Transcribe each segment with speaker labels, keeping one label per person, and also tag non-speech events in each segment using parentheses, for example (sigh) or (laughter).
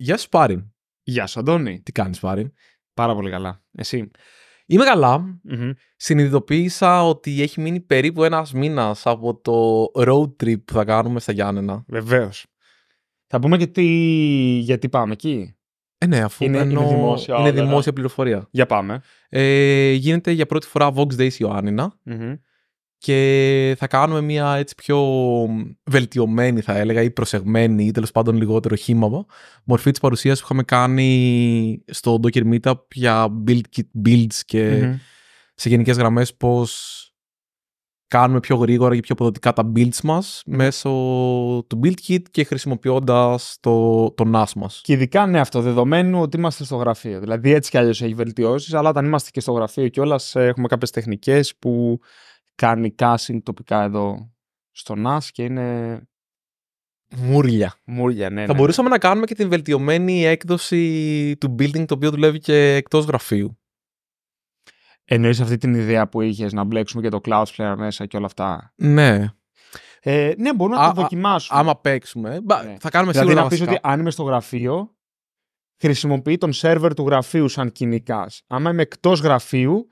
Speaker 1: Γεια σου, Πάριν. Γεια σου, Αντώνη. Τι κανει Πάριν. Πάρη. Πάρα πολύ καλά. Εσύ. Είμαι Συνειδητοποίησα ότι έχει μείνει περίπου ένας μήνας από το road trip που θα κάνουμε στα Γιάννενα. Βεβαίως. Θα πούμε και τι... γιατί πάμε εκεί. Ε, ναι, αφού είναι, δημόσια, είναι δημόσια ναι. πληροφορία. Για πάμε. Ε, γίνεται για πρώτη φορά Vox Days Ιωάννινα και θα κάνουμε μια έτσι πιο βελτιωμένη θα έλεγα ή προσεγμένη ή τέλος πάντων λιγότερο χήμα μορφή της παρουσίας που είχαμε κάνει στο Docker Meetup για build kit builds και σε γενικές γραμμές πώς κάνουμε πιο γρήγορα και πιο αποδοτικά τα
Speaker 2: builds μας μέσω του build kit και χρησιμοποιώντας το, το NAS μας. Και ειδικά ναι αυτό, δεδομένου ότι είμαστε στο γραφείο. Δηλαδή έτσι κι αλλιώς έχει βελτιώσεις, αλλά όταν είμαστε και στο γραφείο κιόλας έχουμε κάποιες τεχνικές που κάνει casting τοπικά εδώ στο ΝΑΣ και είναι. Μούρλια. Ναι, θα ναι, ναι. μπορούσαμε
Speaker 1: να κάνουμε και την
Speaker 2: βελτιωμένη έκδοση του building το οποίο δουλεύει και εκτός γραφείου. Εννοείς αυτή την ιδέα που είχες να μπλέξουμε και το Cloudflare μέσα και όλα αυτά. Ναι. Ε, ναι, μπορούμε να το δοκιμάσουμε. Άμα παίξουμε. Θα κάνουμε δηλαδή σίγουρα. Δηλαδή να πεις ότι αν είμαι στο γραφείο, χρησιμοποιεί τον σερβερ του γραφείου σαν κοινικά. Άμα είμαι εκτός γραφείου,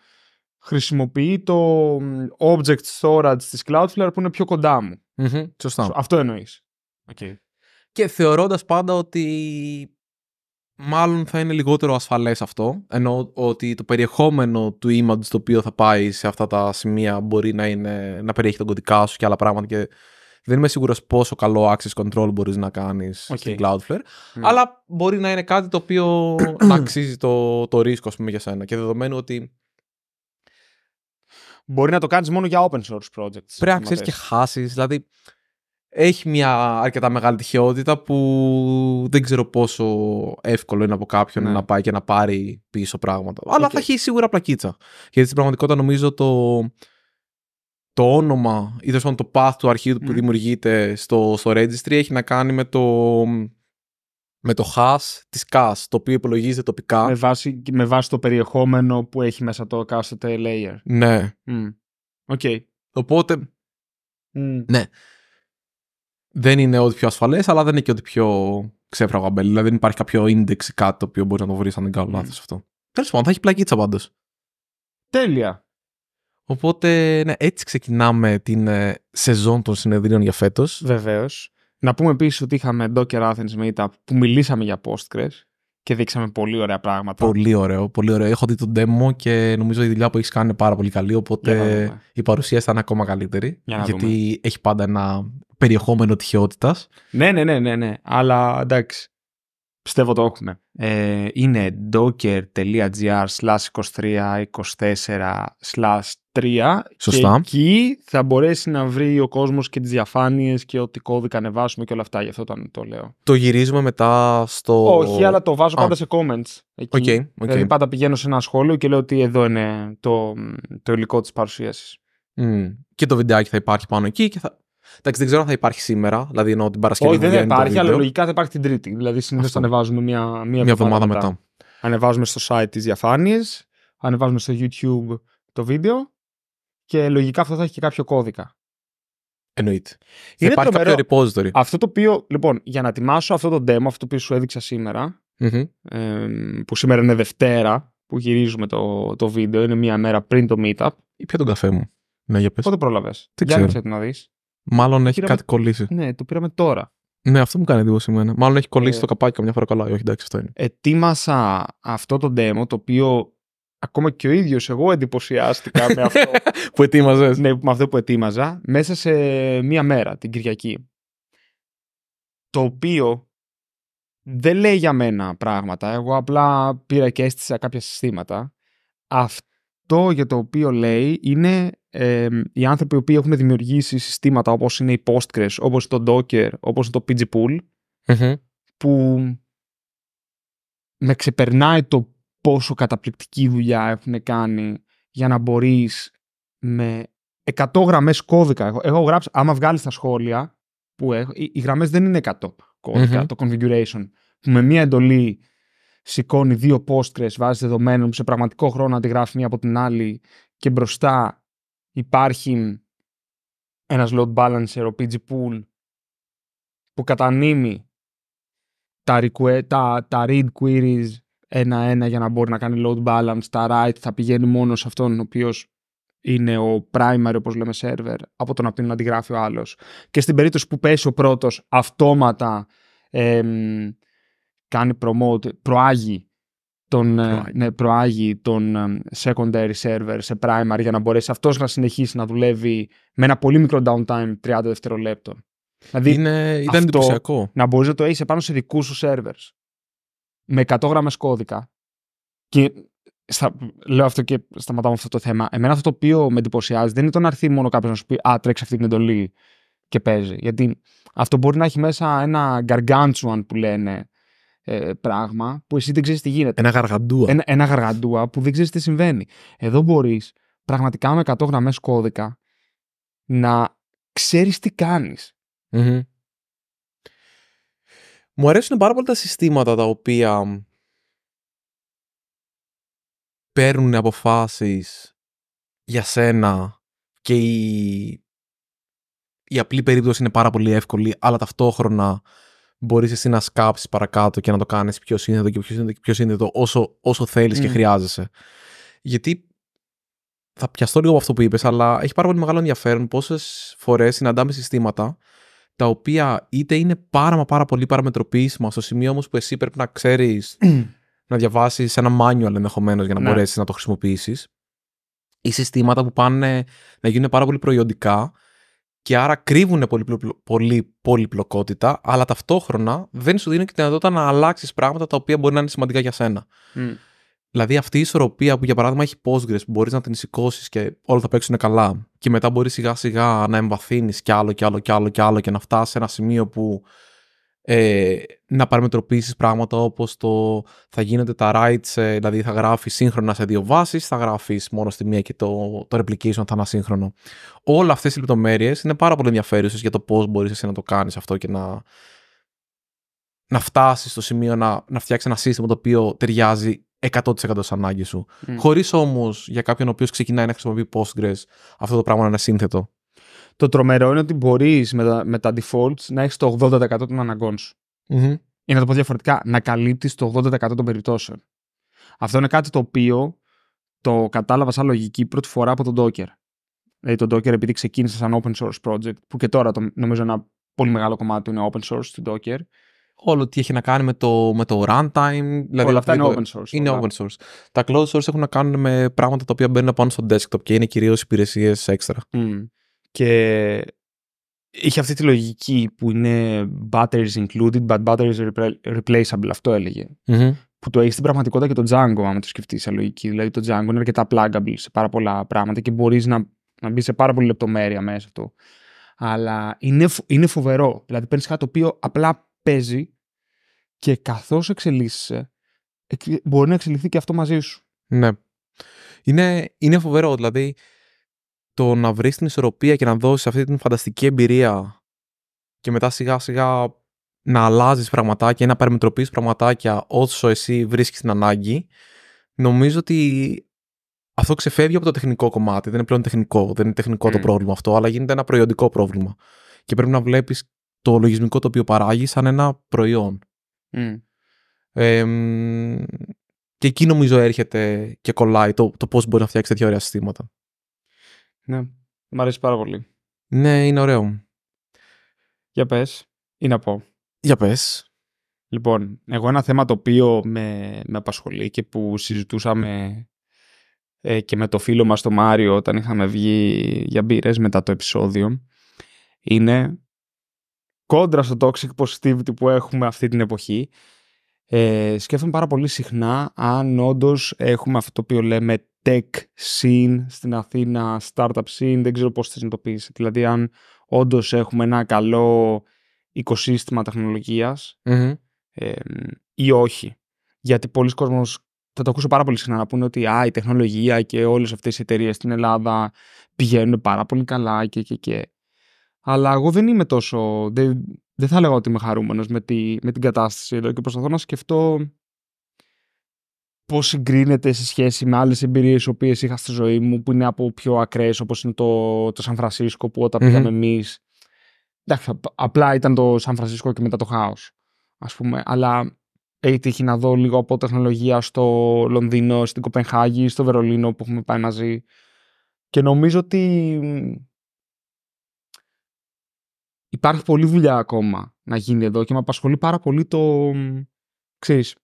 Speaker 2: χρησιμοποιεί το object storage της Cloudflare που είναι πιο κοντά μου. mm σωστά. Αυτό εννοείς. Okay. Και θεωρώντας πάντα ότι
Speaker 1: μάλλον θα είναι λιγότερο ασφαλές αυτό, ενώ ότι το περιεχόμενο του image το οποίο θα πάει σε αυτά τα σημεία μπορεί να, είναι, να περιέχει τον κωδικά σου και άλλα πράγματα και δεν είμαι σίγουρος πόσο καλό access control μπορείς να κάνεις okay. στην Cloudflare,
Speaker 2: αλλά μπορεί να είναι κάτι το οποίο
Speaker 1: αξίζει το, το ρίσκο πούμε, για σένα και δεδομένου ότι
Speaker 2: Μπορεί να το κάνεις μόνο για open source projects. Πρέπει να ξέρει και
Speaker 1: χάσεις. Δηλαδή, έχει μια αρκετά μεγάλη τυχεότητα που δεν ξέρω πόσο εύκολο είναι από κάποιον ναι. να πάει και να πάρει πίσω πράγματα. Αλλά θα έχει σίγουρα πλακίτσα. Γιατί στην πραγματικότητα νομίζω το, το όνομα ή το path του αρχείου που δημιουργείται στο, στο registry έχει να κάνει με το με το
Speaker 2: hash της CAS, το οποίο υπολογίζεται τοπικά. Με βάση, με βάση το περιεχόμενο που έχει μέσα το κάθε, layer. Ναι. Οκ. Okay. Οπότε,
Speaker 1: ναι. Δεν είναι ό,τι πιο ασφαλές, αλλά δεν είναι και ό,τι πιο ξέφραγο αμπέλ. Δηλαδή δεν υπάρχει κάποιο index ή κάτι το οποίο μπορεί να το βρεις αν δεν κάνω mm. λάθος αυτό. Τέλος πάντων, θα έχει πλακίτσα πάντως.
Speaker 2: Τέλεια. Οπότε, ναι, έτσι ξεκινάμε την ε, σεζόν των συνεδρίων για φέτος. Βεβαίως. Να πούμε επίσης ότι είχαμε Docker Athens Meetup που μιλήσαμε για Postgres και δείξαμε πολύ ωραία πράγματα.
Speaker 1: Πολύ ωραίο, πολύ ωραίο. Έχω δει τον demo και νομίζω η δουλειά που έχεις κάνει είναι πάρα πολύ καλή. Οπότε η παρουσίαση ήταν ακόμα καλύτερη. γιατί έχει πάντα ένα περιεχόμενο τυχαιότητα.
Speaker 2: Ναι, ναι, ναι, ναι, ναι. Αλλά εντάξει. Πιστεύω το έχουμε. Ε, είναι docker.gr slash 23 24 slash 3 Σωστά. και εκεί θα μπορέσει να βρει ο κόσμος και τις διαφάνειες και ό,τι κώδικα ανεβάσουμε και όλα αυτά, γι' αυτό το, το λέω.
Speaker 1: Το γυρίζουμε μετά στο... Όχι, αλλά το βάζω Α. πάντα σε comments.
Speaker 2: Εκεί. Okay, okay. Δηλαδή πάντα πηγαίνω σε ένα σχόλιο και λέω ότι εδώ είναι το, το υλικό της παρουσίασης. Και το βιντεάκι θα υπάρχει πάνω εκεί και θα,
Speaker 1: Εντάξει, δεν ξέρω αν θα υπάρχει σήμερα, δηλαδή εννοώ την Παρασκευή. Όχι, δεν θα υπάρχει, αλλά λογικά
Speaker 2: θα υπάρχει την Τρίτη. Δηλαδή συνήθως το ανεβάζουμε μία, μία, μία εβδομάδα μετά. Ανεβάζουμε στο site τις διαφάνειες, ανεβάζουμε στο YouTube το βίντεο και λογικά αυτό θα έχει και κάποιο κώδικα. Εννοείται. θα υπάρχει κάποιο repository. Αυτό το οποίο, λοιπόν, για να ετοιμάσω αυτό το demo, αυτό που σου έδειξα που σήμερα είναι Δευτέρα, που γυρίζουμε το, το βίντεο, είναι μία μέρα πριν το meetup. Πια τον καφέ μου. Ναι, για πες. Πότε πρόλαβες. Τι να δεις.
Speaker 1: Μάλλον έχει κάτι κολλήσει. Ναι, το πήραμε τώρα. Ναι, αυτό μου κάνει εντύπωση Μάλλον έχει κολλήσει ε, το καπάκι καμιά φορά καλά.
Speaker 2: Όχι, εντάξει, αυτό είναι. Ετοίμασα αυτό το demo το οποίο ακόμα και ο ίδιος εγώ εντυπωσιάστηκα με αυτό. (laughs) που ετοίμαζες. Ναι, με αυτό που ετοίμαζα μέσα σε μία μέρα, την Κυριακή. Το οποίο δεν λέει για μένα πράγματα. Εγώ απλά πήρα και αίσθησα κάποια συστήματα αυτό για το οποίο λέει είναι ε, οι άνθρωποι οι οποίοι έχουν δημιουργήσει συστήματα όπως είναι η Postgres, όπως το Docker, όπως το PGPool που με ξεπερνάει το πόσο καταπληκτική δουλειά έχουν κάνει για να μπορείς με 100 γραμμές κώδικα. Έχω, έχω γράψει, άμα βγάλεις τα σχόλια που έχω, οι, οι γραμμές δεν είναι 100 κωδικα το configuration, που με μία εντολή σηκώνει δύο Postgres, βάζει δεδομένων που σε πραγματικό χρόνο αντιγράφει μία από την άλλη και μπροστά υπάρχει ένας load balancer, ο PG pool, που κατανείμει τα, read queries ένα-ένα για να μπορεί να κάνει load balance, τα write θα πηγαίνει μόνο σε αυτόν ο οποίος είναι ο primary, όπως λέμε, server, από τον αυτήν να αντιγράφει ο άλλος. Και στην περίπτωση που πέσει ο πρώτος, αυτόματα κάνει promote, προάγει τον, ε, ναι, προάγει ε, secondary server σε primary για να μπορέσει αυτός να συνεχίσει να δουλεύει με ένα πολύ μικρό downtime 30 δευτερολέπτων. Δηλαδή Είναι, εντυπωσιακό. να μπορείς να το έχεις επάνω σε δικούς σου servers με 100 γραμμές κώδικα και στα, λέω αυτό και σταματάω με αυτό το θέμα. Εμένα αυτό το οποίο με εντυπωσιάζει δεν είναι το να έρθει μόνο κάποιος να σου πει Α, τρέξει αυτή την εντολή και παίζει. Γιατί αυτό μπορεί να έχει μέσα ένα gargantuan που λένε ε, πράγμα που εσύ δεν ξέρεις τι γίνεται. Ένα γαργαντούα. Ένα, ένα γαργαντούα που δεν ξέρεις τι συμβαίνει. Εδώ μπορείς πραγματικά με 100 γραμμές κώδικα να ξέρεις τι κανει Μου αρέσουν πάρα πολύ τα συστήματα
Speaker 1: τα οποία παίρνουν αποφάσεις για σένα και η, η απλή περίπτωση είναι πάρα πολύ εύκολη, αλλά ταυτόχρονα μπορείς εσύ να σκάψεις παρακάτω και να το κάνεις πιο σύνδετο και πιο σύνδετο και πιο όσο, όσο θέλεις mm. και χρειάζεσαι. Γιατί θα πιαστώ λίγο από αυτό που είπες, αλλά έχει πάρα πολύ μεγάλο ενδιαφέρον πόσες φορές συναντάμε συστήματα τα οποία είτε είναι πάρα μα πάρα πολύ παραμετροποιήσιμα στο σημείο όμως που εσύ πρέπει να ξέρεις να διαβάσεις ένα manual ενδεχομένως για να ναι. μπορέσεις να το χρησιμοποιήσεις. Ή συστήματα που πάνε να γίνουν πάρα πολύ προϊόντικά και άρα κρύβουν πολύ, πολύ πολυπλοκότητα, αλλά ταυτόχρονα δεν σου δίνουν και τη δυνατότητα να αλλάξεις πράγματα τα οποία μπορεί να είναι σημαντικά για σένα. Mm. Δηλαδή αυτή η ισορροπία που για παράδειγμα έχει Postgres που μπορείς να την σηκώσεις και όλα θα παίξουν καλά, και μετά μπορείς σιγά σιγά να εμβαθύνεις κι άλλο κι άλλο κι άλλο κι άλλο και να φτάσεις σε ένα σημείο που ε, να παραμετροποιήσεις πράγματα όπως το θα γίνονται τα rights, ε, δηλαδή θα γράφεις σύγχρονα σε δύο βάσεις, θα γράφεις μόνο στη μία και το, το replication θα είναι ασύγχρονο. Όλα αυτές οι λεπτομέρειες είναι πάρα πολύ ενδιαφέρουσες για το πώς μπορείς εσύ να το κάνεις αυτό και να, να φτάσεις στο σημείο να, να φτιάξεις ένα σύστημα το οποίο ταιριάζει 100% στις ανάγκες σου. Mm. Χωρίς για κάποιον
Speaker 2: ο οποίος ξεκινάει να χρησιμοποιεί Postgres αυτό το πράγμα να είναι σύνθετο. Το τρομερό είναι ότι μπορείς με, τα, με τα defaults να έχεις το 80% των αναγκών σου. mm Ή να το πω διαφορετικά, να καλύπτεις το 80% των περιπτώσεων. Αυτό είναι κάτι το οποίο το κατάλαβα σαν λογική πρώτη φορά από τον Docker. Δηλαδή, τον Docker επειδή ξεκίνησε σαν open source project, που και τώρα το, νομίζω ένα πολύ μεγάλο κομμάτι του είναι open source του Docker. Όλο τι έχει να κάνει με το, με
Speaker 1: το runtime. Δηλαδή όλα αυτά είναι open source. Είναι open source. Τα closed source έχουν να κάνουν με πράγματα τα οποία μπαίνουν πάνω στο desktop και είναι κυρίως υπηρεσίες έξτρα.
Speaker 2: Mm. Και είχε αυτή τη λογική που είναι batteries included, but batteries replaceable, αυτό Που το έχεις στην πραγματικότητα και το Django, άμα το σκεφτείς σε λογική. Δηλαδή το Django είναι αρκετά pluggable σε πάρα πολλά πράγματα και μπορείς να, να μπει σε πάρα πολλή λεπτομέρεια μέσα του. Αλλά είναι, είναι φοβερό. Δηλαδή παίρνεις κάτι το οποίο απλά παίζει και καθώς εξελίσσεσαι, μπορεί να εξελιχθεί και αυτό μαζί σου. Ναι.
Speaker 1: είναι φοβερό. Δηλαδή, το να βρεις την ισορροπία και να δώσεις αυτή την φανταστική εμπειρία και μετά σιγά σιγά να αλλάζεις πραγματάκια ή να παραμετροποιείς πραγματάκια όσο εσύ βρίσκεις την ανάγκη, νομίζω ότι αυτό ξεφεύγει από το τεχνικό κομμάτι. Δεν είναι πλέον τεχνικό, δεν είναι τεχνικό το πρόβλημα αυτό, αλλά γίνεται ένα προϊόντικό πρόβλημα. Και πρέπει να βλέπεις το λογισμικό το οποίο παράγεις σαν ένα προϊόν. Mm. Ε, και εκεί νομίζω έρχεται και κολλάει το, το πώς μπορεί να φτιάξεις τέτοια ωραία συστήματα.
Speaker 2: Ναι. μου αρέσει πάρα πολύ. Ναι, είναι ωραίο. Για πες ή να πω. Για πες. Λοιπόν, εγώ ένα θέμα το οποίο με, με απασχολεί και που συζητούσαμε ε, και με το φίλο μας τον Μάριο όταν είχαμε βγει για μπύρες μετά το επεισόδιο είναι κόντρα στο toxic positivity που έχουμε αυτή την εποχή. Ε, σκέφτομαι πάρα πολύ συχνά αν όντως έχουμε αυτό το οποίο λέμε tech scene στην Αθήνα, startup scene, δεν ξέρω πώς θες να το Δηλαδή αν όντως εχουμε έχουμε ένα καλό οικοσύστημα ε, ή όχι. Γιατί πολλοί κόσμος θα το ακούσω πάρα πολύ συχνά να πούνε ότι α, η τεχνολογία και όλες αυτές οι εταιρείες στην Ελλάδα πηγαίνουν πάρα πολύ καλά και, και, και. Αλλά εγώ δεν είμαι τόσο... Δεν, θα λέγαω ότι είμαι χαρούμενος με, τη, με την κατάσταση εδώ και προσπαθώ να σκεφτώ πώς συγκρίνεται σε σχέση με άλλες εμπειρίες οι είχα στη ζωή μου, που είναι από πιο ακραίες, όπως είναι το, το Σαν Φρανσίσκο που οταν πήγαμε εμείς. Εντάξει, απλά ήταν το Σαν Φρανσίσκο και μετά το Χάος, ας πούμε. Αλλά έχει τύχει να δω λίγο από τεχνολογία στο Λονδίνο, στην Κοπενχάγη, στο Βερολίνο που έχουμε πάει μαζί. Και νομίζω ότι υπάρχει πολλή δουλειά ακόμα να γίνει εδώ και με απασχολεί πάρα πολύ το. Ξέρεις,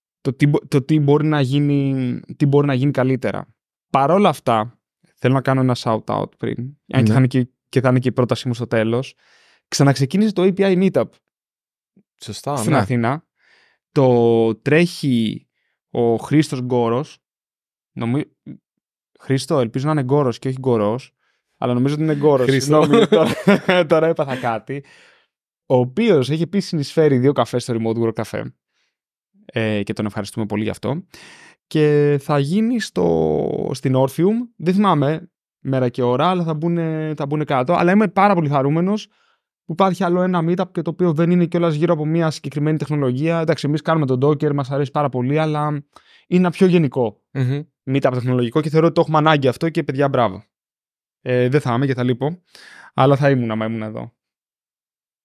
Speaker 2: το, τι, μπορεί να γίνει, τι μπορεί να γίνει καλύτερα. Παρόλα αυτά, θέλω να κάνω ένα shout-out πριν, ναι. αν και, θα είναι και, η πρότασή μου στο τέλος, ξαναξεκίνησε το API Meetup Σωστά, στην ναι. Αθήνα. Το τρέχει ο Χρήστος Γκόρος, Χρήστο, ελπίζω να είναι γκόρος και όχι γκορός. Αλλά νομίζω ότι είναι γκόρος. Χρήστο, τώρα, τώρα έπαθα κάτι. Ο οποίος έχει επίσης συνεισφέρει δύο καφές στο Remote Work Cafe ε, και τον ευχαριστούμε πολύ γι' αυτό. Και θα γίνει στο, στην Orpheum, δεν θυμάμαι μέρα και ώρα, αλλά θα μπουν, θα μπουν κάτω. Αλλά είμαι πάρα πολύ χαρούμενος που υπάρχει άλλο ένα meetup και το οποίο δεν είναι κιόλας γύρω από μια συγκεκριμένη τεχνολογία. Εντάξει, εμείς κάνουμε τον Docker, μας αρέσει πάρα πολύ, αλλά είναι ένα πιο γενικό meetup τεχνολογικό και θεωρώ ότι το έχουμε ανάγκη αυτό και παιδιά, μπράβο. Ε, δεν θα είμαι και θα λείπω, αλλά θα ήμουν άμα ήμουν εδώ.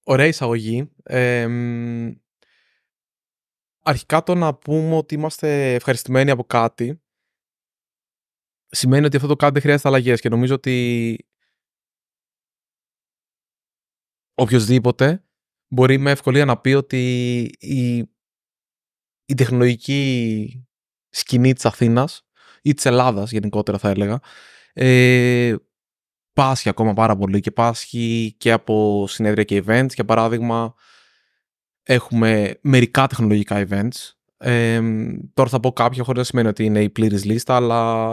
Speaker 2: Ωραία εισαγωγή. Ε, αρχικά το
Speaker 1: να πούμε ότι είμαστε ευχαριστημένοι από κάτι σημαίνει ότι αυτό το κάτι δεν χρειάζεται αλλαγές και νομίζω ότι οποιοδήποτε μπορεί με ευκολία να πει ότι η, η τεχνολογική σκηνή της Αθήνας ή της Ελλάδας γενικότερα θα έλεγα ε, πάσχει ακόμα πάρα πολύ και πάσχει και από συνέδρια και events για παράδειγμα έχουμε μερικά τεχνολογικά events. Ε, τώρα θα πω κάποια χωρίς να σημαίνει ότι είναι η πλήρης λίστα, αλλά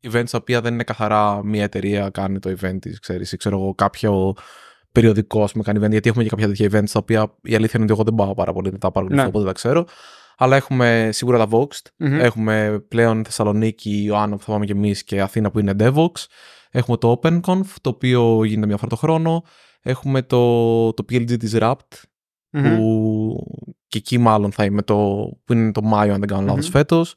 Speaker 1: events τα οποία δεν είναι καθαρά μια εταιρεία κάνει το event της, ξέρεις, ξέρω εγώ, κάποιο περιοδικό, ας πούμε, κάνει event, γιατί έχουμε και κάποια τέτοια events τα οποία η αλήθεια είναι ότι εγώ δεν πάω πάρα πολύ, δεν τα παρακολουθώ, ναι. οπότε δεν τα ξέρω. Αλλά έχουμε σίγουρα τα Voxed, έχουμε πλέον Θεσσαλονίκη, Ιωάννα που θα πάμε και εμείς και Αθήνα που είναι DevOx. Έχουμε το OpenConf, το οποίο γίνεται μια φορά το χρόνο. Έχουμε το, το PLG της Rapt, mm-hmm. που και εκεί μάλλον θα είμαι το, που είναι το Μάιο αν δεν κάνω λάθος mm-hmm. φέτος.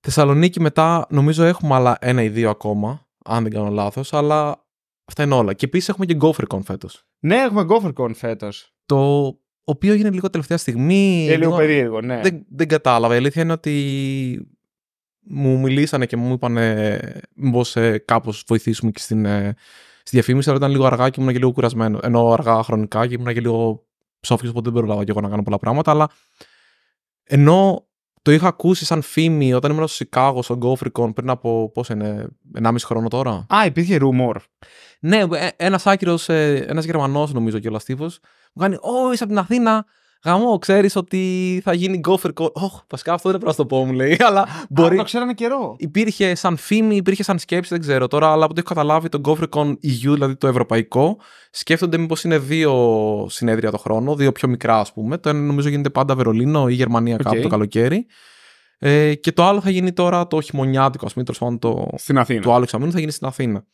Speaker 1: Θεσσαλονίκη μετά νομίζω έχουμε άλλα ένα ή δύο ακόμα αν δεν κάνω λάθος, αλλά αυτά είναι όλα. Και επίσης έχουμε και GopherCon φέτος. Ναι, έχουμε
Speaker 2: GopherCon φέτος.
Speaker 1: Το οποίο έγινε λίγο τελευταία στιγμή. Και λίγο, περίεργο, ναι. Δεν, δεν κατάλαβα. Η αλήθεια είναι ότι μου μιλήσανε και μου είπαν μήπως ε, κάπως βοηθήσουμε και στην, ε, στη διαφήμιση, αλλά ήταν λίγο αργά και ήμουν και λίγο κουρασμένο. Ενώ αργά χρονικά και ήμουν και λίγο ψόφιο, οπότε δεν προλάβα και εγώ να κάνω πολλά πράγματα. Αλλά ενώ το είχα ακούσει σαν φήμη όταν ήμουν στο Σικάγο, στον Γκόφρικον πριν από πόσο είναι, 1,5 χρόνο τώρα. Α, υπήρχε ρούμορ. Ναι, ε, ένας άκυρος, ε, ένας Γερμανός νομίζω κιόλας τύπος, μου κάνει Ω, είσαι από την Αθήνα. Γαμό, ξέρεις ότι θα γίνει γκόφερ call. Όχι, βασικά αυτό δεν πρέπει να το πω, μου λέει. Αλλά μπορεί. το ξέρανε καιρό. Υπήρχε σαν φήμη, υπήρχε σαν σκέψη, δεν ξέρω τώρα, αλλά από ό,τι έχω καταλάβει το GopherCon EU, δηλαδή το ευρωπαϊκό, σκέφτονται μήπως είναι δύο συνέδρια το χρόνο, δύο πιο μικρά ας πούμε. Το ένα νομίζω γίνεται πάντα Βερολίνο ή Γερμανία κάπου το καλοκαίρι. Ε, και το άλλο θα γίνει τώρα το χειμωνιάτικο, ας πούμε, το, Στην Αθήνα. του άλλου εξαμήνου θα γίνει στην Αθήνα.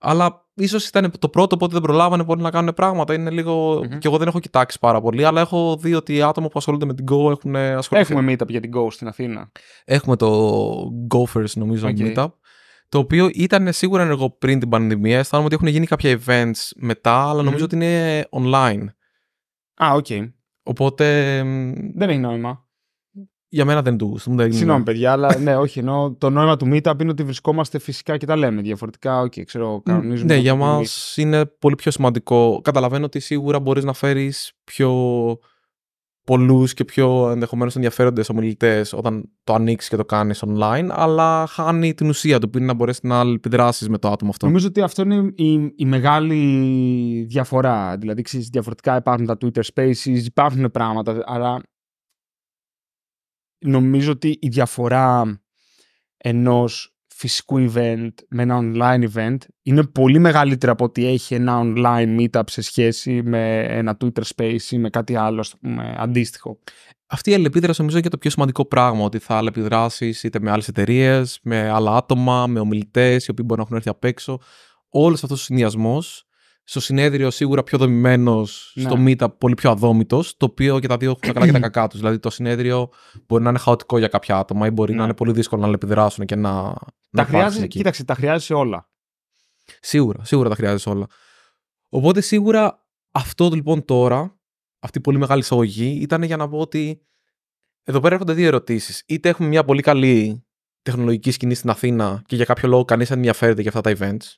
Speaker 1: Αλλά ίσως ήταν το πρώτο, οπότε δεν προλάβανε πολύ να κάνουν πράγματα. Είναι λίγο. Και εγώ δεν έχω κοιτάξει πάρα πολύ, αλλά έχω δει ότι άτομα που ασχολούνται με την Go έχουν ασχοληθεί. Έχουμε meetup για την Go στην Αθήνα. Έχουμε το Gophers, νομίζω, okay. meetup. Το οποίο ήταν σίγουρα ενεργό πριν την πανδημία. Αισθάνομαι ότι έχουν γίνει κάποια events μετά, αλλά ότι είναι
Speaker 2: online. Α, οκ. Okay. Οπότε. Δεν έχει νόημα για μένα δεν του. Συγγνώμη, παιδιά, αλλά ναι, όχι. Ενώ το νόημα του meetup είναι ότι βρισκόμαστε φυσικά και τα λέμε. Διαφορετικά, okay, ξέρω, κανονίζουμε. Ναι, για μας
Speaker 1: είναι πολύ πιο σημαντικό. Καταλαβαίνω ότι σίγουρα μπορείς να φέρεις πιο πολλούς και πιο ενδεχομένως ενδιαφέροντες ομιλητές όταν το ανοίξεις και το κάνεις online, αλλά χάνει την ουσία του που είναι να μπορέσει να αλληλεπιδράσει με το άτομο αυτό. Νομίζω
Speaker 2: ότι αυτό είναι η, μεγάλη διαφορά. Δηλαδή, ξέρεις, διαφορετικά υπάρχουν τα Twitter Spaces, υπάρχουν πράγματα, αλλά νομίζω ότι η διαφορά ενός φυσικού event με ένα online event είναι πολύ μεγαλύτερη από ότι έχει ένα online meetup σε σχέση με ένα Twitter Space ή με κάτι άλλο πούμε, αντίστοιχο. Αυτή η με κατι αλλο νομίζω είναι και το
Speaker 1: πιο σημαντικό πράγμα ότι θα αλληλεπιδράσεις είτε με άλλες εταιρείες, με άλλα άτομα, με ομιλητές οι οποίοι μπορεί να έχουν έρθει απ' έξω. Όλος αυτός ο συνδυασμός στο συνέδριο σίγουρα πιο δομημένος, ναι. στο meetup πολύ πιο αδόμητος, το οποίο και τα δύο έχουν τα καλά και τα (clears throat) κακά τους. Δηλαδή το συνέδριο μπορεί να είναι χαοτικό για κάποια άτομα ή μπορεί να ναι. είναι πολύ δύσκολο να λεπιδράσουν και να. Τα να χρειάζεσαι, εκεί. κοίταξε, τα χρειάζεσαι όλα. Σίγουρα, σίγουρα τα χρειάζεσαι όλα. Οπότε σίγουρα αυτό λοιπόν τώρα, αυτή η πολύ μεγάλη εισαγωγή, ήταν για να πω ότι εδώ πέρα έρχονται δύο ερωτήσεις. Είτε έχουμε μια πολύ καλή τεχνολογική σκηνή στην Αθήνα και για κάποιο λόγο κανείς ενδιαφέρεται για αυτά τα events.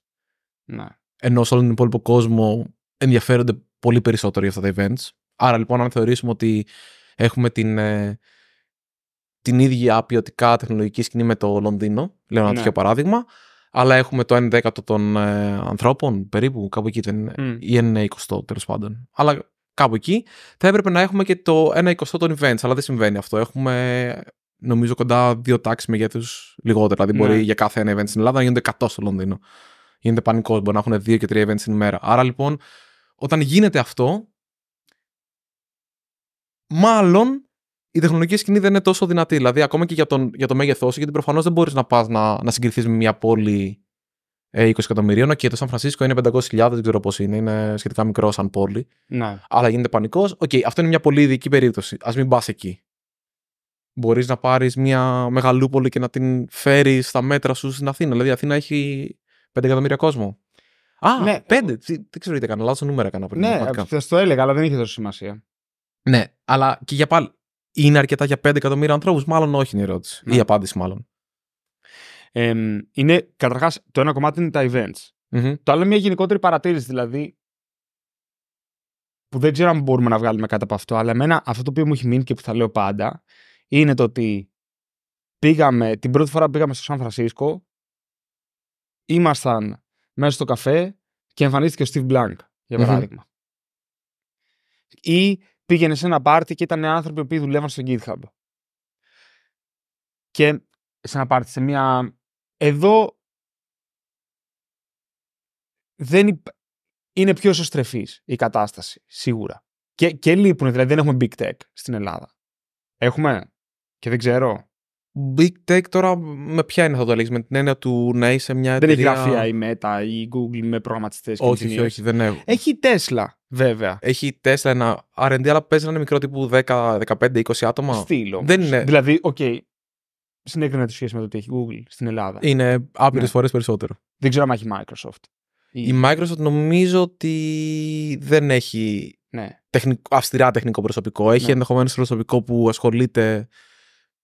Speaker 1: Ναι ενώ σε όλο τον υπόλοιπο κόσμο ενδιαφέρονται πολύ περισσότερο για αυτά τα events. Άρα λοιπόν, αν θεωρήσουμε ότι έχουμε την, ε, την ίδια ποιοτικά τεχνολογική σκηνή με το Λονδίνο, λέω ένα ναι. τέτοιο παράδειγμα, αλλά έχουμε το 1 δέκατο των ε, ανθρώπων περίπου, κάπου εκεί ήταν, mm. ή 1 20 τέλος πάντων. Αλλά κάπου εκεί θα έπρεπε να έχουμε και το 1 εικοστό των events, αλλά δεν συμβαίνει αυτό. Έχουμε νομίζω κοντά δύο τάξεις μεγέθους λιγότερα. Δηλαδή, ναι. μπορεί για κάθε ένα event στην Ελλάδα να γίνονται 100 στο Λονδίνο γίνεται πανικό. Μπορεί να έχουν δύο και τρία events την ημέρα. Άρα λοιπόν, όταν γίνεται αυτό, μάλλον η τεχνολογική σκηνή δεν είναι τόσο δυνατή. Δηλαδή, ακόμα και για, τον, για το μέγεθός σου, γιατί προφανώς δεν μπορείς να πας να, να συγκριθείς με μια πόλη 20 ε, εκατομμυρίων. Και το Σαν Φρανσίσκο είναι 500.000, δεν ξέρω πώς είναι. Είναι σχετικά μικρό σαν πόλη. Ναι. Αλλά γίνεται πανικός. Οκ, okay, αυτό είναι μια πολύ ειδική περίπτωση. Ας μην πας εκεί. Μπορείς να πάρεις μια μεγαλούπολη και να την φέρεις στα μέτρα σου στην Αθήνα. Δηλαδή, η Αθήνα έχει 5 εκατομμύρια κόσμο. Α, ναι, 5. Δεν ξέρω τι έκανα. Λάθος νούμερα έκανα πριν. Ναι, θα το έλεγα, αλλά δεν είχε τόσο σημασία. Ναι, αλλά και για πάλι. Είναι αρκετά για 5 εκατομμύρια
Speaker 2: ανθρώπους. Μάλλον όχι είναι η ερώτηση.
Speaker 1: Ναι. Ή η απάντηση, μάλλον.
Speaker 2: Ε, είναι, καταρχάς, το ένα κομμάτι είναι τα events. Mm-hmm. Το άλλο είναι μια γενικότερη παρατήρηση, δηλαδή. Που δεν ξέρω αν μπορούμε να βγάλουμε κάτι από αυτό, αλλά εμένα αυτό το οποίο μου έχει μείνει και που θα λέω πάντα είναι το ότι πήγαμε, την πρώτη φορά που πήγαμε στο Σαν Φρανσίσκο, ήμασταν μέσα στο καφέ και εμφανίστηκε ο Steve Blank, για παραδειγμα mm-hmm. Ή πήγαινε σε ένα πάρτι και ήταν άνθρωποι που δουλεύαν στο GitHub. Και σε ένα πάρτι, σε μια... Εδώ δεν είναι πιο σωστρεφής η κατάσταση, σίγουρα. Και, και λείπουν, δηλαδή δεν έχουμε big tech στην Ελλάδα. Έχουμε και δεν ξέρω. Big Tech τώρα με ποια είναι θα το λέγεις, με την έννοια του να είσαι μια εταιρεία... Δεν έχει γραφεία η Meta ή η Google με προγραμματιστές. Όχι, όχι, όχι, δεν έχω. Έχει η Tesla
Speaker 1: βέβαια. Έχει η Tesla ένα R&D αλλά παίζει να μικρό τύπου 10, 15, 20 άτομα. Στήλο. Δεν είναι...
Speaker 2: Δηλαδή, οκ, okay, συνέκρινα τη σχέση με το ότι έχει Google στην Ελλάδα. Είναι άπειρες ναι. φορές περισσότερο. Δεν ξέρω αν έχει Microsoft. Η... Microsoft νομίζω ότι δεν
Speaker 1: έχει ναι. τεχνικό, αυστηρά τεχνικό προσωπικό. Έχει ναι. ενδεχομένως προσωπικό που ασχολείται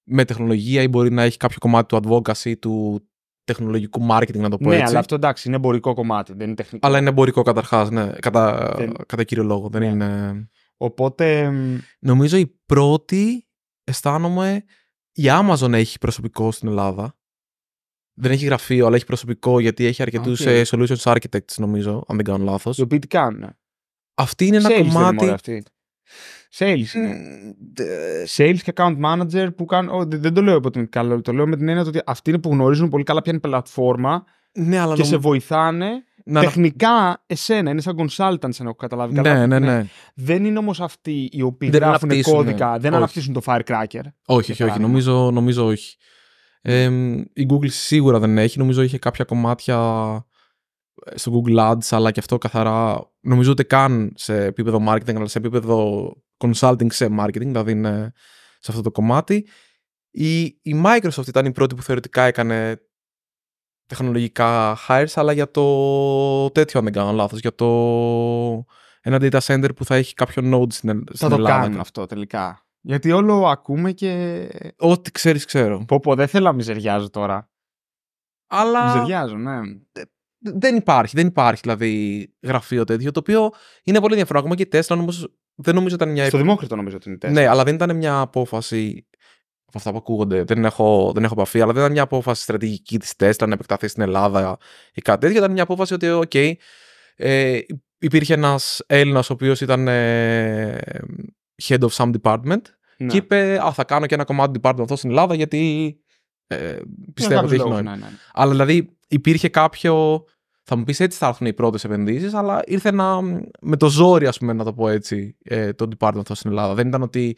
Speaker 1: με τεχνολογία ή μπορεί να έχει κάποιο κομμάτι του advocacy, του τεχνολογικού marketing, να το πω ναι, έτσι. Ναι, αλλά αυτό
Speaker 2: εντάξει, είναι εμπορικό κομμάτι, δεν είναι τεχνικό. Αλλά
Speaker 1: είναι εμπορικό καταρχάς, ναι, κατά, δεν... κατά κύριο λόγο. Δεν ναι. είναι... Οπότε. Νομίζω η πρώτη αισθάνομαι. Η Amazon έχει προσωπικό στην Ελλάδα. Δεν έχει γραφείο, αλλά έχει προσωπικό γιατί έχει αρκετούς okay. Ε, solutions architects, νομίζω, αν δεν κάνω λάθος. Οι οποίοι τι κάνουν. Αυτή είναι ένα κομμάτι.
Speaker 2: Sales. Sales και account manager που κάνουν. Δεν το λέω την καλό. Το λέω με την έννοια ότι αυτοί είναι που γνωρίζουν πολύ καλά ποια είναι η πλατφόρμα ναι, αλλά και νομ... σε βοηθάνε. Να... Τεχνικά, εσένα είναι σαν consultant, αν έχω καταλάβει καλά. Ναι, ναι, ναι. ναι. Δεν είναι όμως αυτοί οι οποίοι δεν γράφουν κώδικα, δεν όχι. αναπτύσσουν το firecracker. Όχι, όχι, όχι. Νομίζω,
Speaker 1: νομίζω όχι. Ε, η Google σίγουρα δεν έχει. Νομίζω είχε κάποια κομμάτια ε, στο Google Ads, αλλά και αυτό καθαρά. Νομίζω ούτε καν σε επίπεδο marketing, αλλά σε επίπεδο consulting σε marketing, δηλαδή είναι σε αυτό το κομμάτι. Η, η Microsoft ήταν η πρώτη που θεωρητικά έκανε τεχνολογικά hires, αλλά για το τέτοιο, αν δεν κάνω λάθος, για το ένα data center
Speaker 2: που θα έχει κάποιο node στην, Ελλάδα. Θα το κάνουν αυτό τελικά. Γιατί όλο ακούμε και... Ό,τι ξέρεις ξέρω. Πω πω, δεν θέλω να μιζεριάζω τώρα. Αλλά... Μιζεριάζω, ναι.
Speaker 1: Δεν υπάρχει, δεν υπάρχει δηλαδή γραφείο τέτοιο, το οποίο είναι πολύ ενδιαφέρον. Ακόμα και η Tesla όμως δεν νομίζω ήταν μια. Στο Δημόκριτο
Speaker 2: νομίζω ότι είναι τέσσερα. Ναι,
Speaker 1: αλλά δεν ήταν μια απόφαση. Από αυτά που ακούγονται, δεν έχω, δεν έχω επαφή, αλλά δεν ήταν μια απόφαση στρατηγική της Τέσλα να επεκταθεί στην Ελλάδα ή κάτι τέτοιο. Ήταν μια απόφαση ότι, OK, ε, υπήρχε ένας Έλληνας ο οποίος ήταν ε, head of some department ναι. και είπε: Α, θα κάνω και ένα κομμάτι department αυτό στην Ελλάδα γιατί ε, πιστεύω ότι έχει νόημα. Ναι, ναι, ναι. Αλλά δηλαδή υπήρχε κάποιο θα μου πεις έτσι θα έρθουν οι πρώτες επενδύσεις, αλλά ήρθε να, με το ζόρι, ας πούμε, να το πω έτσι, ε, το department αυτό στην Ελλάδα. Δεν ήταν ότι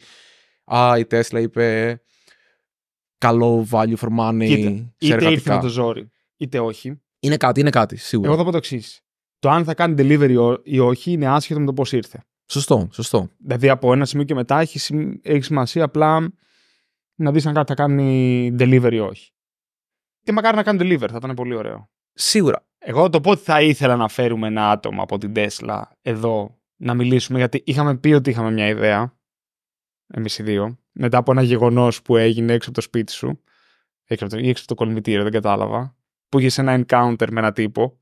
Speaker 1: α, η Tesla είπε καλό value for money. Κοίτα, είτε εργατικά. ήρθε με το
Speaker 2: ζόρι, είτε όχι. Είναι κάτι, είναι κάτι, σίγουρα. Εγώ θα πω το εξής. Το αν θα κάνει delivery ή όχι είναι άσχετο με το πώς ήρθε. Σωστό, σωστό. Δηλαδή από ένα σημείο και μετά έχει, έχει σημασία απλά να δεις αν κάτι θα κάνει delivery ή όχι. Και μακάρι να κάνει deliver, θα ήταν πολύ ωραίο. Σίγουρα. Εγώ το πότε θα ήθελα να φέρουμε ένα άτομο από την Τέσλα εδώ να μιλήσουμε, γιατί είχαμε πει ότι είχαμε μια ιδέα, εμείς οι δύο, μετά από ένα γεγονός που έγινε έξω από το σπίτι σου, έξω από το, ή έξω από το κολυμπητήριο, δεν κατάλαβα, που είχες ένα encounter με ένα τύπο,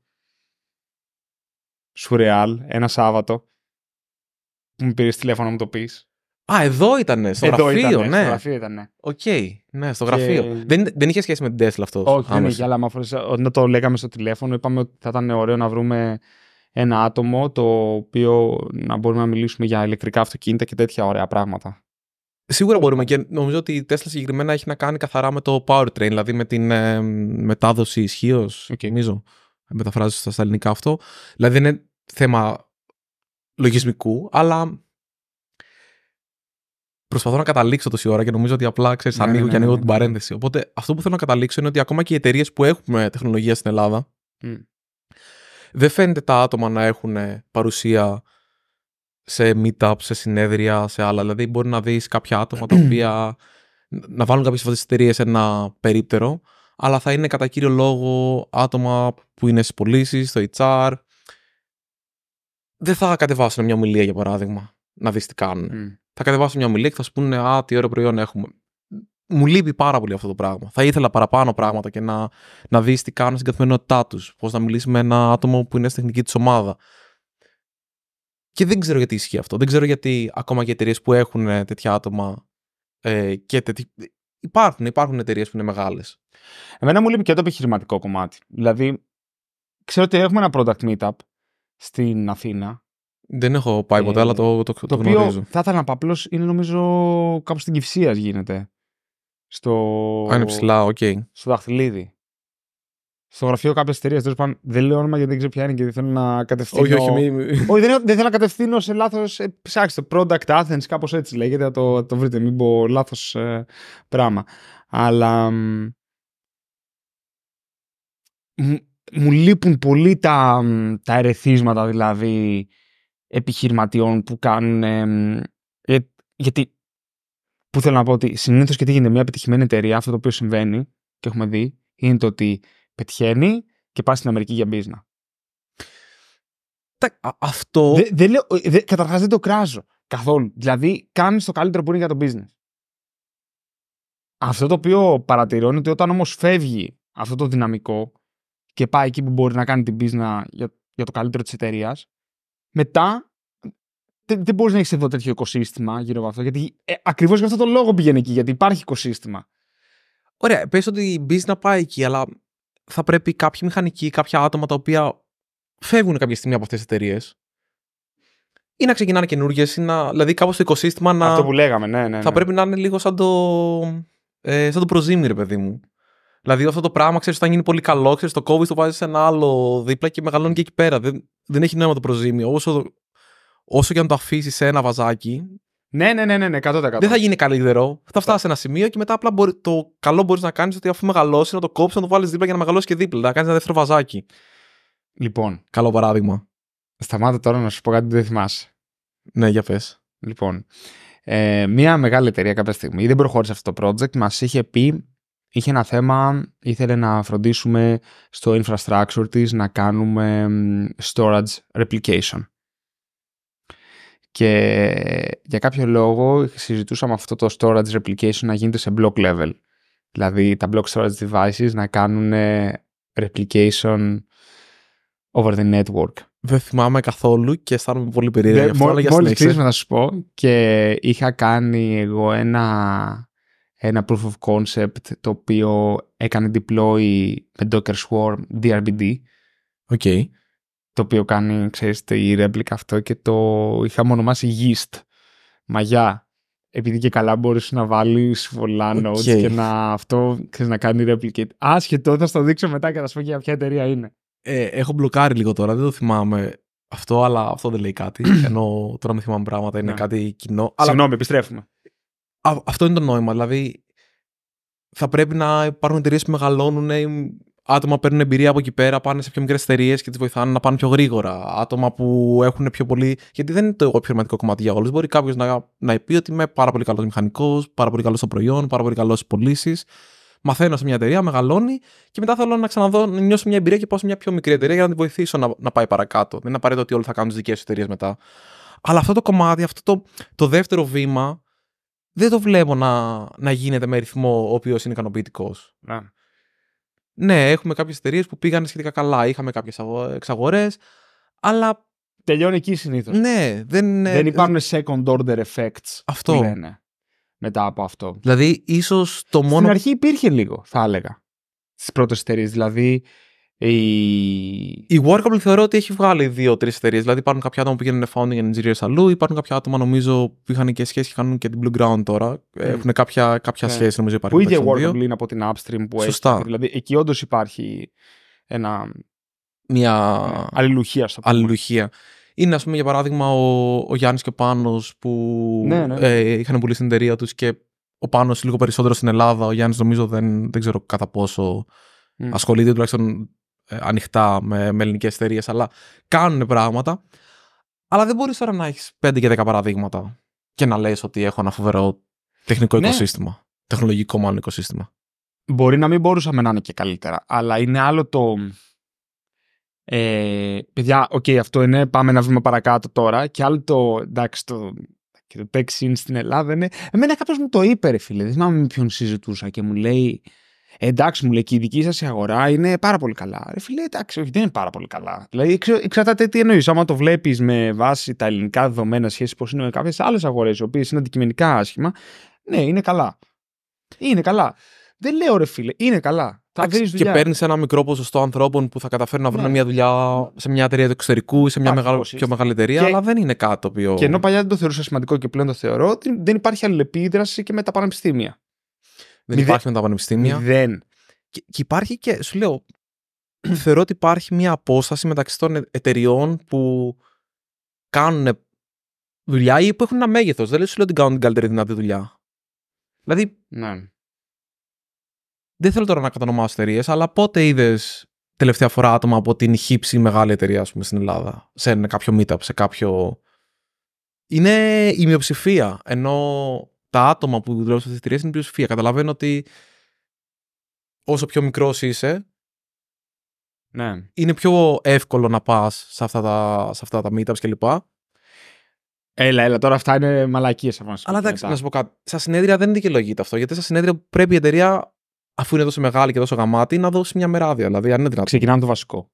Speaker 2: σουρεάλ, ένα Σάββατο, που μου πήρες τηλέφωνο να μου το πεις. Α, εδώ ήταν, στο εδώ γραφείο, ήτανε, ναι. Στο γραφείο ήταν. Οκ, ναι, στο γραφείο. Δεν, δεν είχε σχέση με την Tesla αυτός. Όχι, δεν είχε, αλλά όταν το λέγαμε στο τηλέφωνο, είπαμε ότι θα ήταν ωραίο να βρούμε ένα άτομο το οποίο να μπορούμε να μιλήσουμε για ηλεκτρικά αυτοκίνητα και τέτοια ωραία πράγματα.
Speaker 1: Σίγουρα μπορούμε και νομίζω ότι η Tesla συγκεκριμένα έχει να κάνει καθαρά με το powertrain, δηλαδή με την ε, μετάδοση ισχύως. Okay. Νομίζω. Μεταφράζω στα ελληνικά αυτό. Δηλαδή δεν είναι θέμα λογισμικού, αλλά προσπαθώ να καταλήξω τόση ώρα και νομίζω ότι απλά ξέρεις, ναι, ναι, ναι, ανοίγω ναι, και ανοίγω την παρένθεση. Οπότε αυτό που θέλω να καταλήξω είναι ότι ακόμα και οι εταιρείες που έχουμε τεχνολογία στην Ελλάδα. Mm. Δεν φαίνεται τα άτομα να έχουν παρουσία σε meetup, σε συνέδρια, σε άλλα. Δηλαδή, μπορεί να δεις κάποια άτομα τα οποία να βάλουν κάποιες αυτέ τι εταιρείε σε ένα περίπτερο, αλλά θα είναι κατά κύριο λόγο άτομα που είναι στις πωλήσεις, στο HR. Δεν θα κατεβάσουν μια ομιλία, για παράδειγμα να δεις τι κάνουν. Mm. Θα κατεβάσουν μια ομιλία και θα σου πούνε Α, τι ωραίο προϊόν έχουμε. Μου λείπει πάρα πολύ αυτό το πράγμα. Θα ήθελα παραπάνω πράγματα και να, να δεις τι κάνουν στην καθημερινότητά τους. Πώς να μιλήσει με ένα άτομο που είναι στην τεχνική της ομάδα. Και δεν ξέρω γιατί ισχύει αυτό. Δεν ξέρω γιατί ακόμα και εταιρείες που έχουν ε, τέτοια άτομα ε, και τέτοι...
Speaker 2: Υπάρχουν, υπάρχουν εταιρείες που είναι μεγάλες. Εμένα μου λείπει και το επιχειρηματικό κομμάτι. Δηλαδή, ξέρω ότι έχουμε ένα product meetup στην Αθήνα δεν έχω πάει ποτέ, αλλά το, ε, το, το, το γνωρίζω. Οποίο θα ήθελα να απλώς. είναι νομίζω κάπου στην κυψία γίνεται. Στο. Α, είναι ψηλά, οκ. Okay. Στο δαχτυλίδι. Στο γραφείο κάποια εταιρεία. Δεν λέω όνομα γιατί δεν ξέρω ποια είναι και δεν θέλω να κατευθύνω. Όχι, όχι. Μη... όχι δεν, δεν, θέλω να κατευθύνω σε λάθος. Ε, ψάξτε. Product Athens, κάπως έτσι λέγεται. Θα το, το βρείτε. Μην πω λάθος ε, πράγμα. Αλλά. μου λείπουν πολύ τα, τα ερεθίσματα δηλαδή επιχειρηματιών που κάνουν. Ε, γιατί. Που θέλω να πω ότι συνήθως και τι γίνεται, μια επιτυχημένη εταιρεία, αυτό το οποίο συμβαίνει και έχουμε δει, είναι το ότι πετυχαίνει και πάει στην Αμερική για business. Αυτό. Δε, ε, δεν το κράζω καθόλου. Δηλαδή, κάνεις το καλύτερο που είναι για το business. Αυτό το οποίο παρατηρώ είναι ότι όταν όμως φεύγει αυτό το δυναμικό και πάει εκεί που μπορεί να κάνει την business για, για το καλύτερο της εταιρείας, μετά δεν, μπορείς να έχεις εδώ τέτοιο οικοσύστημα γύρω από αυτό. Γιατί ε, ακριβώς γι' αυτό το λόγο πηγαίνει εκεί, γιατί υπάρχει οικοσύστημα. Ωραία, πέ ότι μπεις να πάει εκεί, αλλά θα πρέπει κάποιοι μηχανικοί,
Speaker 1: κάποια άτομα τα οποία φεύγουν κάποια στιγμή από αυτές τις εταιρείες. ή να ξεκινάνε καινούργιες, ή να. Δηλαδή κάπως το οικοσύστημα να. Αυτό που λέγαμε, ναι, ναι. Θα ναι. πρέπει να είναι λίγο σαν το. Ε, σαν το προζύμι, ρε παιδί μου. Δηλαδή αυτό το πράγμα ξέρεις θα γίνει πολύ καλό, ξέρεις το κόβει, το βάζεις σε ένα άλλο δίπλα και μεγαλώνει και εκεί πέρα. Δεν, δεν έχει νόημα το προζύμιο. Όσο, όσο και αν το αφήσεις σε ένα βαζάκι. Ναι, ναι, ναι, ναι, ναι 100%. Δεν θα γίνει καλύτερο. Θα φτάσεις σε ένα σημείο και μετά απλά μπορεί, το καλό μπορείς να κάνεις ότι αφού μεγαλώσεις να το κόψεις, να το βάλεις δίπλα για να μεγαλώσει και δίπλα. Να κάνεις ένα δεύτερο βαζάκι.
Speaker 2: Λοιπόν. Καλό παράδειγμα. Σταμάτα τώρα να σου πω κάτι που δεν θυμάσαι. Ναι, για πες. Λοιπόν. Ε, μια μεγάλη εταιρεία κάποια στιγμή δεν προχώρησε αυτό το project. Μας είχε πει είχε ένα θέμα, ήθελε να φροντίσουμε στο infrastructure της να κάνουμε storage replication. Και για κάποιο λόγο συζητούσαμε αυτό το storage replication να γίνεται σε block level. Δηλαδή τα block storage devices να κάνουν ε, replication over the network.
Speaker 1: Δεν θυμάμαι καθόλου και αισθάνομαι πολύ
Speaker 2: περίεργα. Μόλι μόλις να σου πω και είχα κάνει εγώ ένα ένα proof of concept το οποίο έκανε deploy με Docker Swarm DRBD. Okay. Το οποίο κάνει, ξέρεις, η replica αυτό και το είχαμε ονομάσει Yeast. Μαγιά. Επειδή και καλά μπορείς να βάλεις πολλά και να, αυτό, ξέρεις, να κάνει replicate. Άσχετο, θα στο δείξω μετά και θα σου πω για ποια εταιρεία είναι. Ε, έχω μπλοκάρει λίγο τώρα, δεν το θυμάμαι αυτό, αλλά αυτό δεν λέει κάτι. (clears throat) Ενώ τώρα με
Speaker 1: θυμάμαι πράγματα, είναι κάτι κοινό. Αλλά... Συγγνώμη, επιστρέφουμε αυτό είναι το νόημα. Δηλαδή, θα πρέπει να υπάρχουν εταιρείες που μεγαλώνουν, άτομα παίρνουν εμπειρία από εκεί πέρα, πάνε σε πιο μικρές εταιρείες και τις βοηθάνε να πάνε πιο γρήγορα. Άτομα που έχουν πιο πολύ. Γιατί δεν είναι το επιχειρηματικό κομμάτι για όλους. Μπορεί κάποιος να, να πει ότι είμαι πάρα πολύ καλός μηχανικός, πάρα πολύ καλός στο προϊόν, πάρα πολύ καλός στις πωλήσεις. Μαθαίνω σε μια εταιρεία, μεγαλώνει και μετά θέλω να ξαναδώ, να νιώσω μια εμπειρία και πάω σε μια πιο μικρή εταιρεία για να την βοηθήσω να, να πάει παρακάτω. Δεν είναι απαραίτητο ότι όλοι θα κάνουν τις δικές εταιρείες μετά. Αλλά αυτό το κομμάτι, αυτό το, το δεύτερο βήμα δεν το βλέπω να, να γίνεται με ρυθμό ο οποίος είναι ικανοποιητικός. Ναι. ναι, έχουμε κάποιες εταιρείες που πήγαν σχετικά καλά.
Speaker 2: Είχαμε κάποιες εξαγορές, αλλά. Τελειώνει εκεί συνήθως. Ναι, δεν, δεν υπάρχουν second order effects. Αυτό. μετά από αυτό. Δηλαδή, ίσως το μόνο. Στην αρχή υπήρχε λίγο, θα έλεγα. Στις πρώτες εταιρείες. Δηλαδή, η...
Speaker 1: η Workable θεωρώ ότι έχει βγάλει δύο-τρει εταιρείες. Δηλαδή υπάρχουν κάποια άτομα που πήγαιναν founding engineers αλλού, υπάρχουν κάποια άτομα νομίζω που είχαν και σχέση και κάνουν και την Blue Ground τώρα. Ναι. Έχουν κάποια, κάποια ναι. σχέση νομίζω υπάρχει. Που ίδια Workable
Speaker 2: είναι από την Upstream που Σωστά. έχει. Δηλαδή εκεί όντως υπάρχει ένα. Μια αλληλουχία στο Είναι, ας πούμε, για παράδειγμα, ο, ο Γιάννης
Speaker 1: και ο Πάνος που ναι, Ε, είχαν πουλήσει την εταιρεία τους και ο Πάνος λίγο περισσότερο στην Ελλάδα. Ο Γιάννης νομίζω δεν, δεν ξέρω κατά πόσο ασχολείται, τουλάχιστον ε, ανοιχτά με, με ελληνικές εταιρείες, αλλά κάνουν πράγματα. Αλλά δεν μπορείς τώρα να έχεις 5 και 10 παραδείγματα και να λες ότι έχω ένα φοβερό τεχνικό ναι. οικοσύστημα. Τεχνολογικό μάλλον
Speaker 2: οικοσύστημα. Μπορεί να μην μπορούσαμε να είναι και καλύτερα, αλλά είναι άλλο το. Ε, παιδιά, οκ, αυτό είναι. Πάμε ένα βήμα παρακάτω τώρα. Και άλλο το. Εντάξει, το. Και tech scene στην Ελλάδα είναι. Εμένα κάποιος μου το είπε, ρε φίλε. Δεν θυμάμαι με ποιον συζητούσα και μου λέει εντάξει, μου λέει και η δική σας αγορά είναι πάρα πολύ καλά. Ρε φίλε, εντάξει, όχι, δεν είναι πάρα πολύ καλά. Δηλαδή, εξαρτάται τι εννοείς. Άμα το βλέπεις με βάση τα ελληνικά δεδομένα σχέση πώ είναι με κάποιες άλλες αγορές, οι οποίες είναι αντικειμενικά άσχημα, ναι, είναι καλά. Είναι καλά. Δεν λέω ρε φίλε, είναι καλά. Και παίρνεις
Speaker 1: ένα μικρό ποσοστό ανθρώπων που θα καταφέρουν να βρουν ναι. μια δουλειά σε μια εταιρεία του εξωτερικού ή σε μια μεγάλο, πιο μεγάλη εταιρεία, αλλά δεν είναι κάτι το οποίο. Και ενώ
Speaker 2: παλιά δεν το θεωρούσα σημαντικό και πλέον το θεωρώ, δεν υπάρχει αλληλεπίδραση και με τα πανεπιστήμια. Δεν υπάρχει με τα πανεπιστήμια. Μηδέν. Και, και υπάρχει και, σου λέω, (clears throat) θεωρώ ότι υπάρχει
Speaker 1: μια απόσταση μεταξύ των ε, εταιριών που κάνουν δουλειά ή που έχουν ένα μέγεθος. Δεν σου λέω ότι κάνουν την καλύτερη δυνατή δουλειά. Δηλαδή. Ναι. Δεν θέλω τώρα να κατανομάσω εταιρείες, αλλά πότε είδες τελευταία φορά άτομα από την χύψη μεγάλη εταιρεία, ας πούμε, στην Ελλάδα, σε κάποιο meetup, σε κάποιο. Είναι η μειοψηφία. Ενώ τα άτομα που δουλεύουν σε αυτές τις εταιρείες είναι πλειοψηφία. Καταλαβαίνω ότι όσο πιο μικρός είσαι, ναι. είναι πιο εύκολο να πας σε, αυτά τα, σε αυτά τα meetups κλπ. Έλα, έλα, τώρα αυτά είναι μαλακίες Αλλά εντάξει, να σου πω κάτι. Στα συνέδρια δεν δικαιολογείται αυτό. Γιατί στα συνέδρια πρέπει η εταιρεία, αφού είναι τόσο μεγάλη και τόσο γαμάτη, να δώσει μια μεράδια. Δηλαδή, αν είναι δυνατό. Ξεκινάμε το βασικό.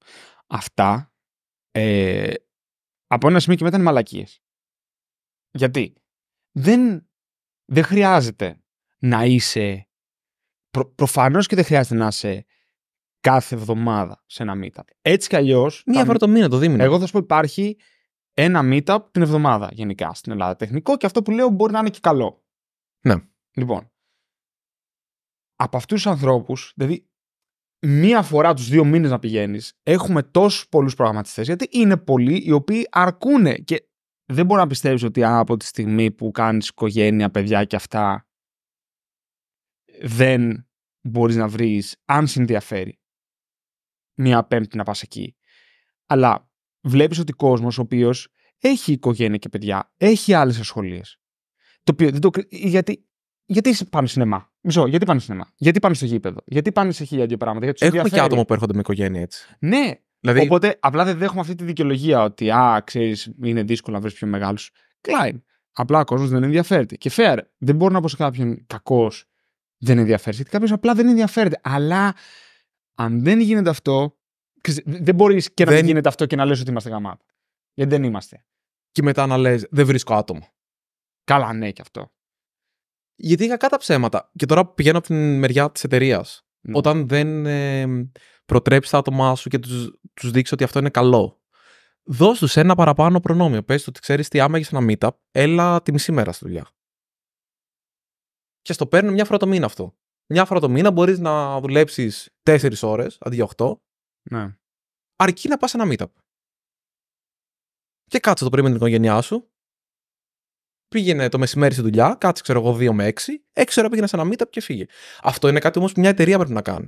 Speaker 2: Αυτά ε, από ένα σημείο και μετά είναι μαλακίες. Γιατί δεν δεν χρειάζεται να είσαι. Προ, Προφανώς και δεν χρειάζεται να είσαι κάθε εβδομάδα σε ένα meetup. Έτσι κι αλλιώς. Μία φορά το μήνα, το δίμηνο. Εγώ θα σου πω υπάρχει ένα meetup την εβδομάδα γενικά στην Ελλάδα. Τεχνικό και αυτό που λέω μπορεί να είναι και καλό. Ναι. Λοιπόν. Από αυτούς τους ανθρώπους, δηλαδή μία φορά τους δύο μήνες να πηγαίνεις, έχουμε τόσους πολλούς προγραμματιστές, γιατί είναι πολλοί οι οποίοι αρκούν και δεν μπορεί να πιστεύεις ότι από τη στιγμή που κάνεις οικογένεια, παιδιά και αυτά, δεν μπορείς να βρεις, αν σε ενδιαφέρει, μία πέμπτη να πας εκεί. Αλλά βλέπεις ότι κόσμος ο οποίος έχει οικογένεια και παιδιά, έχει άλλες ασχολίες. Το οποίο δεν το Γιατί, γιατί πάνε σινεμά. Μισό, γιατί πάνε σινεμά. Γιατί πάνε στο γήπεδο. Γιατί πάνε σε χίλια δύο πράγματα. Γιατί και άτομα που έρχονται με οικογένεια έτσι. Ναι, Δηλαδή... Οπότε απλά δεν δέχομαι αυτή τη δικαιολογία ότι α, ξέρεις, είναι δύσκολο να βρεις πιο μεγάλους. Κλάιν. Απλά ο κόσμος δεν ενδιαφέρεται. Και fair. Δεν μπορώ να πω σε κάποιον κακός δεν ενδιαφέρει. Γιατί κάποιος απλά δεν ενδιαφέρεται. Αλλά αν δεν γίνεται αυτό. Δεν μπορείς και να γίνεται αυτό και να λες ότι είμαστε γαμάτοι. Γιατί δεν είμαστε. Και μετά να λες, δεν βρίσκω άτομο. Καλά, ναι, και αυτό. Γιατί είχα κάτω ψέματα. Και τώρα πηγαίνω από
Speaker 1: την μεριά της εταιρείας. Ναι. Όταν δεν. Ε, προτρέψει τα άτομά σου και τους τους δείξεις ότι αυτό είναι καλό. Δώσ' τους ένα παραπάνω προνόμιο. Πες ότι ξέρεις τι, άμα έχεις ένα meetup, έλα τη μισή μέρα στη δουλειά. Και στο παίρνει μια φορά το μήνα αυτό. Μια φορά το μήνα μπορείς να δουλέψεις 4 ώρες αντί για 8. Ναι. Αρκεί να πας ένα meetup. Και κάτσε το πρωί με την οικογένειά σου. Πήγαινε το μεσημέρι στη δουλειά, κάτσε ξέρω εγώ 2 με 6. 6 ώρα πήγαινε σε ένα meetup και φύγε. Αυτό είναι κάτι όμως που μια εταιρεία πρέπει να κάνει.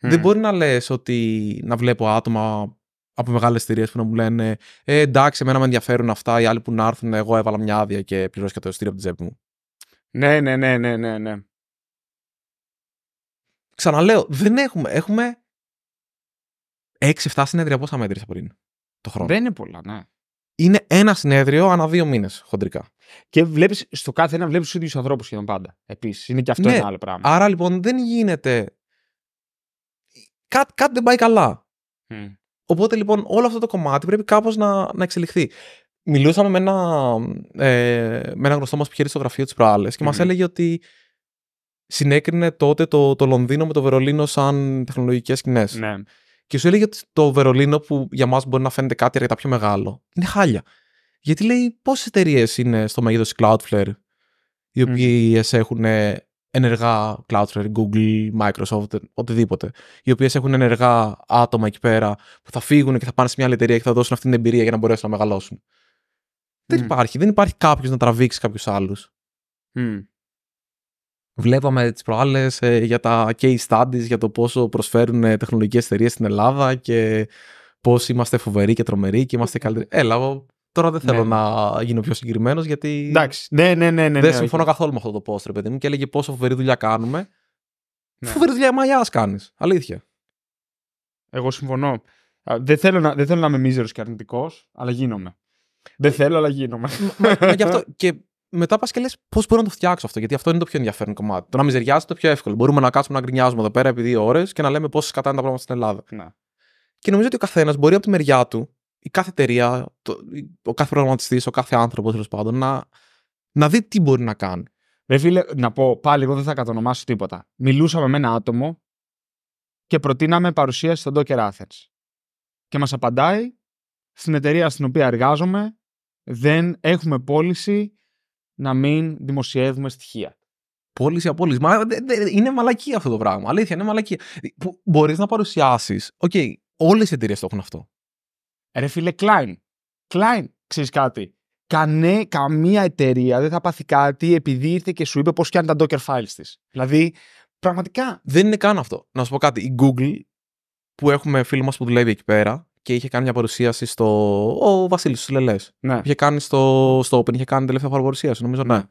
Speaker 1: Δεν μπορεί να λες ότι να βλέπω άτομα από μεγάλες εταιρείες που να μου λένε ε, εντάξει, εμένα με ενδιαφέρουν αυτά. Οι άλλοι που να έρθουν, εγώ έβαλα μια άδεια και και το ειστήριο από την τσέπη μου. Ναι, ναι, ναι, ναι, ναι, ναι. Ξαναλέω, δεν έχουμε. Έχουμε 6-7 συνέδρια. Πόσα μέτρησα πριν το χρόνο. Δεν είναι πολλά, ναι. Είναι ένα
Speaker 2: συνέδριο ανά δύο μήνες χοντρικά. Και βλέπεις στο κάθε ένα βλέπεις τους ίδιους ανθρώπους σχεδόν πάντα. Επίσης, είναι και αυτό ναι. ένα άλλο πράγμα. Άρα λοιπόν δεν γίνεται κάτι, δεν πάει καλά. Mm.
Speaker 1: Οπότε λοιπόν όλο αυτό το κομμάτι πρέπει κάπως να, να εξελιχθεί. Μιλούσαμε με ένα, ε, με ένα γνωστό μας που στο γραφείο της προάλλες και mm. μας έλεγε ότι συνέκρινε τότε το, Λονδίνο με το Βερολίνο σαν τεχνολογικές σκηνές. Ναι. Και σου έλεγε ότι το Βερολίνο που για μας μπορεί να φαίνεται κάτι αρκετά πιο μεγάλο, είναι χάλια. Γιατί λέει πόσες εταιρείες είναι στο μέγεθος Cloudflare οι οποίε mm. έχουν ενεργά Cloudflare, Google, Microsoft, οτιδήποτε, οι οποίες έχουν ενεργά άτομα εκεί πέρα που θα φύγουν και θα πάνε σε μια άλλη εταιρεία και θα δώσουν αυτή την εμπειρία για να μπορέσουν να μεγαλώσουν. Δεν υπάρχει. Δεν υπάρχει κάποιος να τραβήξει κάποιους άλλους. Βλέπαμε τις προάλλες ε, για τα case studies, για το πόσο προσφέρουν ε, τεχνολογικές εταιρείες στην Ελλάδα και πώς είμαστε φοβεροί και τρομεροί και είμαστε καλύτεροι. Έλα, Τώρα δεν θέλω ναι. να γίνω πιο συγκεκριμένος γιατί. Εντάξει. Ναι, ναι, ναι, ναι, δεν ναι, συμφωνώ καθόλου με αυτό το post, ρε παιδί μου, και έλεγε πόσο
Speaker 2: φοβερή δουλειά κάνουμε. Ναι. Φοβερή δουλειά μαλλιά κάνεις. Αλήθεια. Εγώ συμφωνώ. Δεν θέλω να, δεν θέλω να είμαι μίζερος και αρνητικός, αλλά γίνομαι. Δεν θέλω, αλλά γίνομαι. Μα, και, αυτό, (laughs) και μετά πας και λες πώς μπορώ να το φτιάξω αυτό, γιατί αυτό είναι το πιο ενδιαφέρον
Speaker 1: κομμάτι. Το να μιζεριάζεις το πιο εύκολο. Μπορούμε να κάτσουμε να γκρινιάζουμε εδώ πέρα επί δύο ώρες και να λέμε πόσες κατά είναι τα πράγματα στην Ελλάδα. Ναι. Και νομίζω ότι ο καθένας μπορεί από τη μεριά του η κάθε εταιρεία, το, ο κάθε προγραμματιστής,
Speaker 2: ο κάθε άνθρωπος τέλος πάντων να, να δει τι μπορεί να κάνει. Ρε να πω πάλι, εγώ δεν θα κατονομάσω τίποτα. Μιλούσαμε με ένα άτομο και προτείναμε παρουσίαση στον Docker Athens. Και μας απαντάει, στην εταιρεία στην οποία εργάζομαι δεν έχουμε πώληση να μην δημοσιεύουμε στοιχεία.
Speaker 1: Πώληση απόλυση. Μα, είναι μαλακή αυτό το πράγμα. Αλήθεια, είναι μαλακή. Μπορείς να παρουσιάσεις.
Speaker 2: Οκ, okay, όλες οι εταιρείες το έχουν αυτό. Ρε φίλε, Klein. Klein, ξέρεις κάτι. Κανέ, καμία εταιρεία δεν θα πάθει κάτι επειδή ήρθε και σου είπε πώς φτιάχνει τα Docker files της. Δηλαδή, πραγματικά. Δεν είναι καν αυτό.
Speaker 1: Να σου πω κάτι. Η Google, που έχουμε φίλο μας που δουλεύει εκεί πέρα και είχε κάνει μια παρουσίαση στο. Ο Βασίλης του Λελέ. Ναι. Είχε κάνει στο, στο Open, είχε κάνει τελευταία φορά παρουσίαση, νομίζω. Ναι. ναι.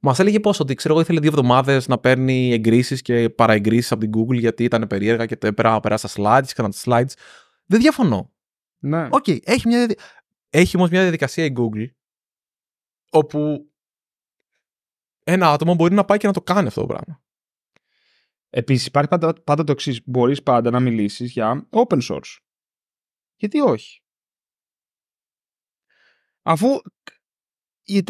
Speaker 1: Μα έλεγε πώς ότι ξέρω εγώ ήθελε δύο εβδομάδες να παίρνει εγκρίσεις και παραεγκρίσεις από την Google γιατί ήταν περίεργα και πέρα, πέρα slides, κάνα τα slides. Δεν διαφωνώ. Ναι. έχει, μια... έχει όμως μια διαδικασία η
Speaker 2: Google όπου ένα άτομο μπορεί να πάει και να το κάνει αυτό το πράγμα. Επίσης, υπάρχει πάντα, το εξής. μπορείς πάντα να μιλήσεις για open source. Γιατί όχι. Αφού. Η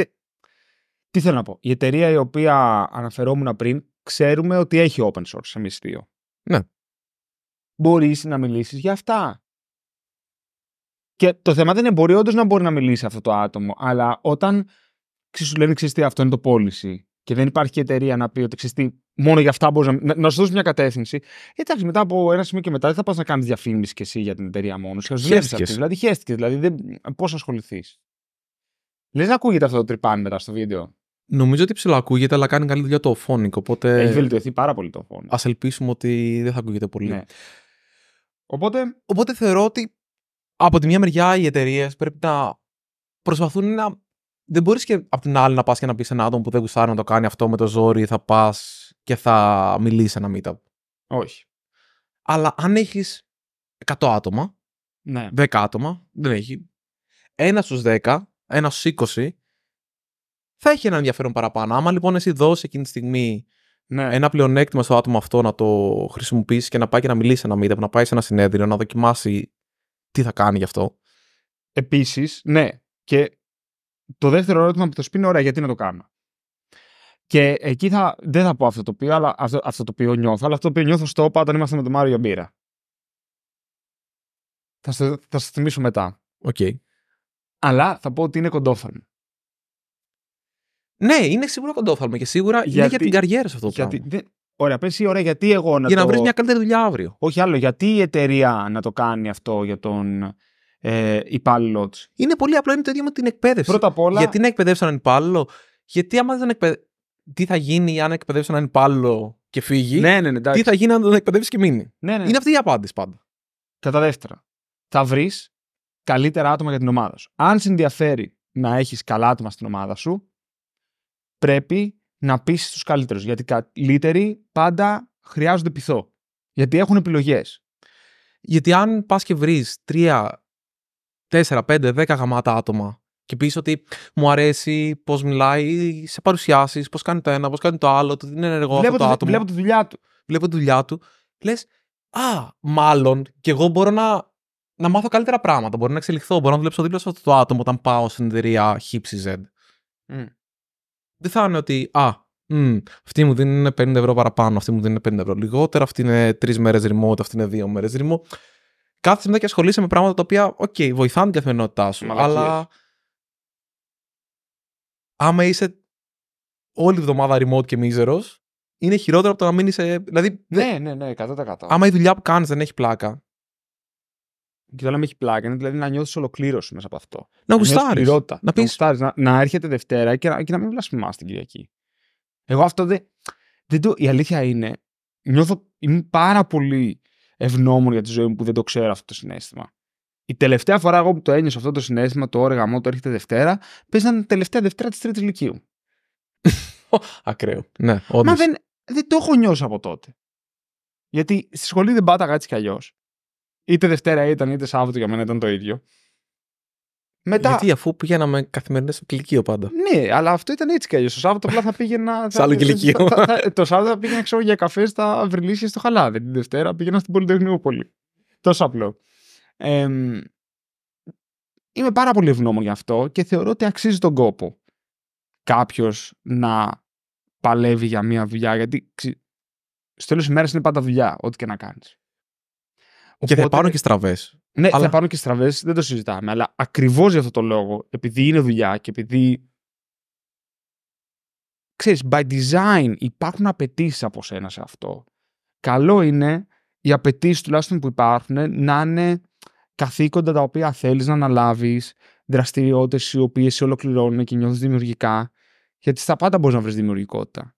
Speaker 2: Τι θέλω να πω. Η εταιρεία η οποία αναφερόμουν πριν, ξέρουμε ότι έχει open source σε δύο. Ναι. Μπορείς να μιλήσεις για αυτά. Και το θέμα δεν είναι, μπορεί όντως να μπορεί να μιλήσει αυτό το άτομο, αλλά όταν σου λένε τι αυτό είναι το πώληση και δεν υπάρχει εταιρεία να πει ότι ξυστή, μόνο για αυτά μπορείς να, να, σου δώσει μια κατεύθυνση. Εντάξει, μετά από ένα σημείο και μετά δεν θα πας να κάνεις διαφήμιση κι εσύ για την εταιρεία μόνος. Δηλαδή, χαίστηκες. Δηλαδή, δεν... πώς ασχοληθείς. Λες να ακούγεται αυτό το τρύπαν μετά στο βίντεο.
Speaker 1: Νομίζω ότι ψηλά ακούγεται, αλλά κάνει καλή δουλειά το φόνικ. Οπότε... Έχει βελτιωθεί πάρα πολύ το φόνικ. Ας ελπίσουμε ότι δεν θα ακούγεται πολύ. Ναι. Οπότε... οπότε θεωρώ ότι από τη μία μεριά οι εταιρείες πρέπει να προσπαθούν να. Δεν μπορείς και από την άλλη να πας και να πεις ένα άτομο που δεν γουστάρει να το κάνει αυτό με το ζόρι, θα πας και θα μιλήσει ένα meetup. Όχι. Αλλά αν έχεις 100 άτομα, ναι. 10 άτομα, δεν έχει. Ένας στους 10, ένας στους 20, θα έχει ένα ενδιαφέρον παραπάνω. Άμα λοιπόν εσύ δώσεις εκείνη τη στιγμή ναι. ένα πλεονέκτημα στο άτομο αυτό να το χρησιμοποιήσει και να πάει και να μιλήσει σε ένα meetup, να πάει σε ένα συνέδριο,
Speaker 2: να δοκιμάσει τι θα κάνει γι' αυτό. Επίσης, ναι. Και το δεύτερο ερώτημα που θα σου πει είναι: Ωραία, γιατί να το κάνω. Και εκεί θα, δεν θα πω αυτό το οποίο, αλλά αυτό, το οποίο νιώθω, αλλά αυτό το οποίο νιώθω στο όπα όταν ήμασταν με τον Μάριο Μπύρα. Θα, σα θα θυμίσω μετά. Οκ. Αλλά θα πω ότι είναι κοντόφαλμο. Ναι, είναι σίγουρα κοντόφαλμο και σίγουρα γιατί, για την καριέρα σε αυτό το γιατί, πράγμα. Ωραία, πες ή γιατί εγώ να Για να βρεις μια καλύτερη δουλειά αύριο. Όχι άλλο, γιατί η εταιρεία να το κάνει αυτό για τον ε, υπάλληλό της. Είναι πολύ απλό, είναι το ίδιο με την εκπαίδευση. Πρώτα απ' όλα. Γιατί να εκπαιδεύσει έναν υπάλληλο, γιατί άμα δεν Τι θα γίνει αν εκπαιδεύσει έναν υπάλληλο και φύγει. Ναι, ναι, ναι, τι θα γίνει αν τον εκπαιδεύσει και μείνει. Ναι, ναι. Είναι αυτή η απάντηση πάντα. Κατά δεύτερα, θα βρεις καλύτερα άτομα για την ομάδα σου. Αν σε ενδιαφέρει να έχεις καλά άτομα στην ομάδα σου, πρέπει να πείσει τους καλύτερους. Γιατί οι καλύτεροι πάντα χρειάζονται πειθό. Γιατί έχουν επιλογές.
Speaker 1: Γιατί αν πας και βρεις τρία, τέσσερα, πέντε, δέκα γαμάτα άτομα και πεις ότι μου αρέσει πώς μιλάει, σε παρουσιάσεις, πώς κάνει το ένα, πώς κάνει το άλλο, το είναι ενεργό αυτό το, άτομο. Βλέπω τη δουλειά του. Βλέπω τη δουλειά του. Λες, Α, μάλλον και εγώ μπορώ να, να μάθω καλύτερα πράγματα. Μπορώ να εξελιχθώ. Μπορώ να δουλέψω δίπλα σε αυτό το άτομο όταν πάω στην εταιρεία Hipsy δεν θα είναι ότι α, αυτή μου δίνουν 50 ευρώ παραπάνω, αυτή μου δίνουν 50 ευρώ λιγότερα, αυτή είναι τρεις μέρες remote, αυτή είναι δύο μέρες remote. Κάθε μετά και ασχολείσαι με πράγματα τα οποία, οκ, okay, βοηθάνε την καθημερινότητά σου, αλλά άμα είσαι όλη τη βδομάδα remote και μίζερος,
Speaker 2: είναι χειρότερο από το να μείνει σε. Δηλαδή, ναι, ναι, ναι, 100%. Άμα η δουλειά που κάνεις δεν έχει πλάκα, και το λέμε έχει πλάκα, δηλαδή να νιώθεις ολοκλήρωση μέσα από αυτό. Να γουστάρει. Να, να, πεις... να, να, έρχεται Δευτέρα και να, και να μην βλασφημά την Κυριακή. Εγώ αυτό δεν. το, η αλήθεια είναι, νιώθω. Είμαι πάρα πολύ ευγνώμων για τη ζωή μου που δεν το ξέρω αυτό το συνέστημα. Η τελευταία φορά εγώ που το ένιωσα αυτό το συνέστημα, το όργανο μου, το έρχεται Δευτέρα, παίζανε τελευταία Δευτέρα της Τρίτης Λυκείου. Ακραίο. Ναι, Μα δεν, δεν το έχω νιώσει από τότε. Γιατί στη σχολή δεν πάταγα έτσι κι αλλιώς. Είτε Δευτέρα ήταν, είτε Σάββατο για μένα ήταν το ίδιο. Μετά... Γιατί αφού πήγαμε καθημερινά στο κλικείο πάντα. Ναι, αλλά αυτό ήταν έτσι κι αλλιώς. Το Σάββατο απλά θα πήγαινα. (laughs) Σε άλλο το Σάββατο θα πήγαινα ξέρω, για καφές στα Βρυλίσια στο Χαλάδι. Την Δευτέρα πήγαινα στην Πολυτεχνιούπολη. Τόσο απλό. Ε, είμαι πάρα πολύ ευγνώμων γι' αυτό και θεωρώ ότι αξίζει τον κόπο κάποιος να παλεύει για μία δουλειά. Γιατί στο τέλος της ημέρα είναι πάντα δουλειά, ό,τι και να κάνεις. Οπότε, και θα πάρουν και στραβές. Ναι, αλλά... θα πάρουν και στραβές, δεν το συζητάμε. Αλλά ακριβώς για αυτό το λόγο, επειδή είναι δουλειά και επειδή. ξέρεις, by design υπάρχουν απαιτήσεις από σένα σε αυτό. Καλό είναι οι απαιτήσεις τουλάχιστον που υπάρχουν να είναι καθήκοντα τα οποία θέλεις να αναλάβεις, δραστηριότητες οι οποίες σε ολοκληρώνουν και νιώθεις δημιουργικά. Γιατί στα πάντα μπορείς να βρεις δημιουργικότητα.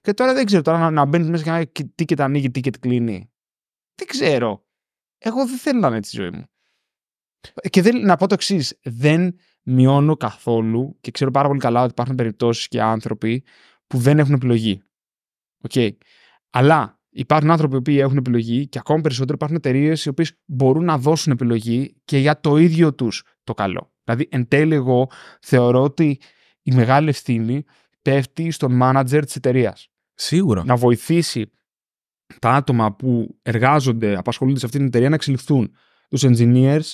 Speaker 2: Και τώρα δεν ξέρω τώρα να, μπαίνεις μέσα και να τι και τα ανοίγει, τι και κλείνει. ξέρω. Εγώ δεν θέλω να είναι έτσι η ζωή μου. Και δεν, να πω το εξής. Δεν μειώνω καθόλου και ξέρω πάρα πολύ καλά ότι υπάρχουν περιπτώσεις και άνθρωποι που δεν έχουν επιλογή. Okay. Αλλά υπάρχουν άνθρωποι που έχουν επιλογή και ακόμα περισσότερο υπάρχουν εταιρείες οι οποίες μπορούν να δώσουν επιλογή και για το ίδιο τους το καλό. Δηλαδή, εν τέλει, εγώ θεωρώ ότι η μεγάλη ευθύνη πέφτει στον μάνατζερ της εταιρείας. Σίγουρα. Να βοηθήσει τα άτομα που εργάζονται, απασχολούνται σε αυτήν την εταιρεία να εξελιχθούν. τους engineers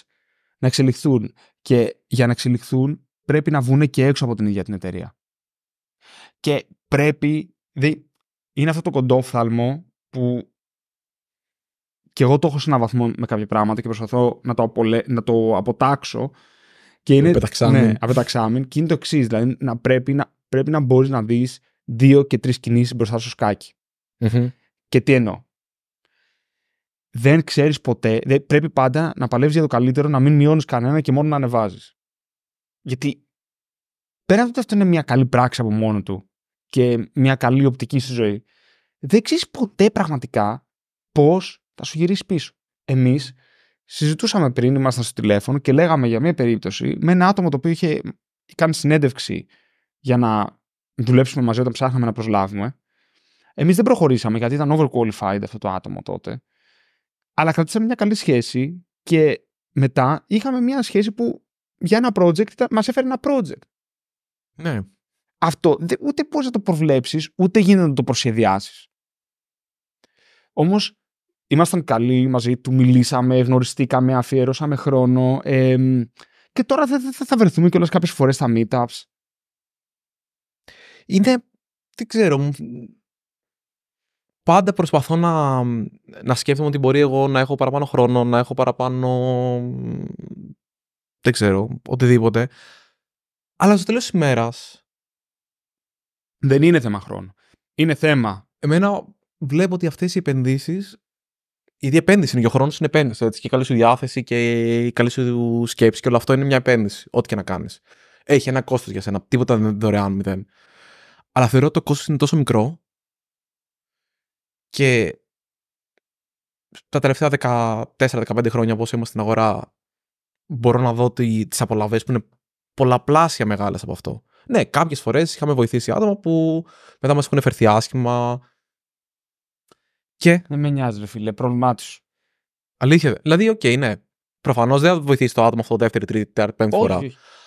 Speaker 2: να εξελιχθούν. Και για να εξελιχθούν πρέπει να βγουν και έξω από την ίδια την εταιρεία. Και πρέπει... Δη, είναι αυτό το κοντόφθαλμο που και εγώ το έχω σε έναν βαθμό με κάποια πράγματα και προσπαθώ να το, να το αποτάξω. Και είναι. Ναι, και είναι το εξής. Δηλαδή να πρέπει να, να μπορείς να δεις δύο και τρεις κινήσεις μπροστά στο σκάκι. Mm-hmm. Και τι εννοώ. Δεν ξέρεις ποτέ, πρέπει πάντα να παλεύεις για το καλύτερο, να μην μειώνεις κανένα και μόνο να ανεβάζεις. Γιατί πέρα από αυτό είναι μια καλή πράξη από μόνο του και μια καλή οπτική στη ζωή, δεν ξέρεις ποτέ πραγματικά πώς θα σου γυρίσει πίσω. Εμείς συζητούσαμε πριν, ήμασταν στο τηλέφωνο και λέγαμε για μια περίπτωση με ένα άτομο το οποίο είχε κάνει συνέντευξη για να δουλέψουμε μαζί όταν ψάχναμε να προσλάβουμε. Εμείς δεν προχωρήσαμε γιατί ήταν overqualified αυτό το άτομο τότε. Αλλά κρατήσαμε μια καλή σχέση και μετά είχαμε μια σχέση που για ένα project μας έφερε ένα project. Ναι. Αυτό ούτε πώς να το προβλέψεις, ούτε γίνεται να το προσχεδιάσεις. Όμως ήμασταν καλοί μαζί, του μιλήσαμε, γνωριστήκαμε, αφιερώσαμε χρόνο. Ε, και τώρα δεν θα, θα βρεθούμε κιόλας κάποιες φορές στα meetups.
Speaker 1: Είναι. Δεν ξέρω πάντα προσπαθώ να, να σκέφτομαι ότι μπορεί εγώ να έχω παραπάνω χρόνο, να έχω παραπάνω. δεν ξέρω, οτιδήποτε. Αλλά στο τέλος της ημέρα. Δεν είναι θέμα χρόνου. Είναι θέμα. Εμένα βλέπω ότι αυτές οι επενδύσεις. Η επένδυση είναι και ο χρόνος είναι επένδυση. Έτσι, και η καλή σου διάθεση και η καλή σου σκέψη και όλο αυτό είναι μια επένδυση. Ό,τι και να κάνεις. Έχει ένα κόστος για σένα. Τίποτα δεν είναι δωρεάν μηδέν. Αλλά θεωρώ ότι το κόστος είναι τόσο μικρό και τα τελευταία 14-15 χρόνια που είμαστε στην αγορά μπορώ να δω τι, τις απολαβές που είναι πολλαπλάσια μεγάλες από αυτό. Ναι, κάποιες φορές είχαμε βοηθήσει άτομα που μετά μας έχουν εφερθεί άσχημα. Και... Δεν με νοιάζει ρε φίλε, πρόβλημά τους. Αλήθεια, δηλαδή οκ, ναι. Προφανώς δεν θα βοηθήσει το άτομο αυτό δεύτερη, τρίτη, τέταρτη, πέμπτη φορά.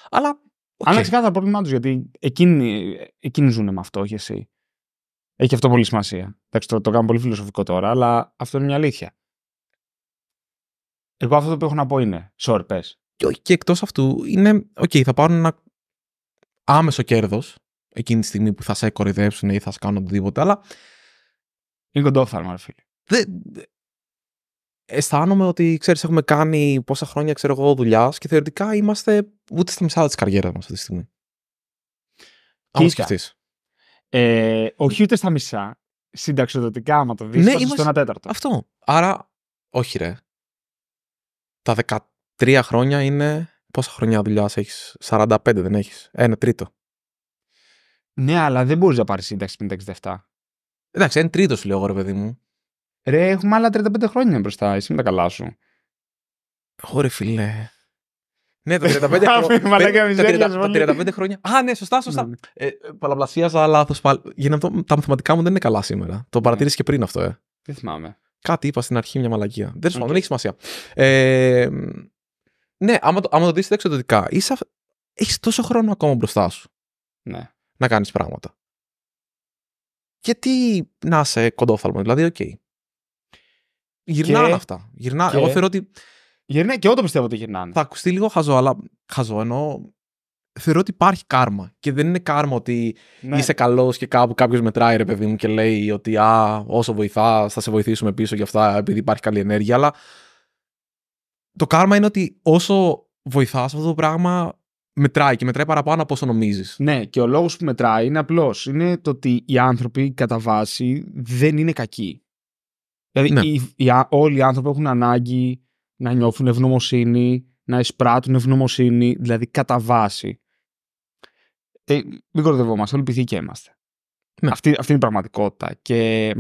Speaker 1: Αλλά
Speaker 2: Αλλά ξεκάθαρα πρόβλημά τους, γιατί εκείνοι, εκείνοι ζουν με αυτό, όχι εσύ. Έχει αυτό πολύ σημασία. Εντάξει, το, το κάνω πολύ φιλοσοφικό τώρα, αλλά αυτό είναι μια αλήθεια. Εγώ αυτό που έχω να πω είναι, sorry, πες. Και, και εκτός αυτού είναι, οκ, θα πάρουν ένα
Speaker 1: άμεσο κέρδος, εκείνη τη στιγμή που θα σε κορυδέψουν ή θα σε κάνουν οτιδήποτε, αλλά... Είναι κοντόφθαλμα, ρε φίλε. Δε... Αισθάνομαι ότι, ξέρεις, έχουμε κάνει πόσα χρόνια, ξέρω εγώ, δουλειάς και θεωρητικά είμαστε ούτε στα μισά της καριέρας μας αυτή τη στιγμή. Αν σκεφτείς.
Speaker 2: Ε, όχι ούτε στα μισά. Συνταξιοδοτικά, άμα το δεις, ναι, είμαστε... στο ένα τέταρτο. Αυτό.
Speaker 1: Άρα, όχι ρε. Τα 13 χρόνια είναι. Πόσα χρόνια δουλειάς έχεις, 45 δεν
Speaker 2: έχεις. Ένα τρίτο. Ναι, αλλά δεν μπορείς να πάρεις σύνταξη πριν τα 67. Εντάξει, ένα τρίτος λέω ρε παιδί μου. Ρε, έχουμε άλλα 35 χρόνια μπροστά. Εσύ με τα καλά σου. Ωρε φίλε.
Speaker 1: Ναι, τα 35 (laughs) χρόνια. 35 χρόνια. Α, ναι, σωστά, σωστά. Ναι, ναι. ε, Παλαπλασίαζα λάθο πάλι. αυτό. Τα μαθηματικά μου δεν είναι καλά σήμερα. Το ναι. παρατήρησε και πριν αυτό, ε. Δεν θυμάμαι. Κάτι είπα στην αρχή μια μαλακία. Δεν σου δεν έχει σημασία. Ε, ναι, άμα το, άμα το δεις εξωτερικά, έχεις τόσο χρόνο ακόμα μπροστά σου. Ναι. Να κάνεις πράγματα. Γιατί να είσαι κοντόφαλμο, δηλαδή, οκ.
Speaker 2: Γυρνάνε αυτά. Γυρνά... Εγώ θεωρώ
Speaker 1: ότι Γυρνάει και εγώ το πιστεύω ότι γυρνάνε. Θα ακουστεί λίγο χαζό, αλλά χαζό ενώ θεωρώ ότι υπάρχει κάρμα. Και δεν είναι κάρμα ότι ναι. είσαι καλός και κάπου κάποιος μετράει, ρε παιδί μου, και λέει ότι α, όσο βοηθά, θα σε βοηθήσουμε πίσω για αυτά, επειδή υπάρχει καλή ενέργεια. Αλλά
Speaker 2: το κάρμα είναι ότι όσο βοηθάς αυτό το πράγμα, μετράει και μετράει παραπάνω από όσο νομίζεις. Ναι, και ο λόγος που μετράει είναι απλό. Είναι το ότι οι άνθρωποι κατά βάση δεν είναι κακοί. Δηλαδή, ναι. οι, όλοι οι άνθρωποι έχουν ανάγκη να νιώθουν ευγνωμοσύνη, να εισπράττουν ευγνωμοσύνη, δηλαδή κατά βάση. Ε, μην κορδευόμαστε, όλοι και είμαστε. Ναι. Αυτή, αυτή είναι η πραγματικότητα. Και...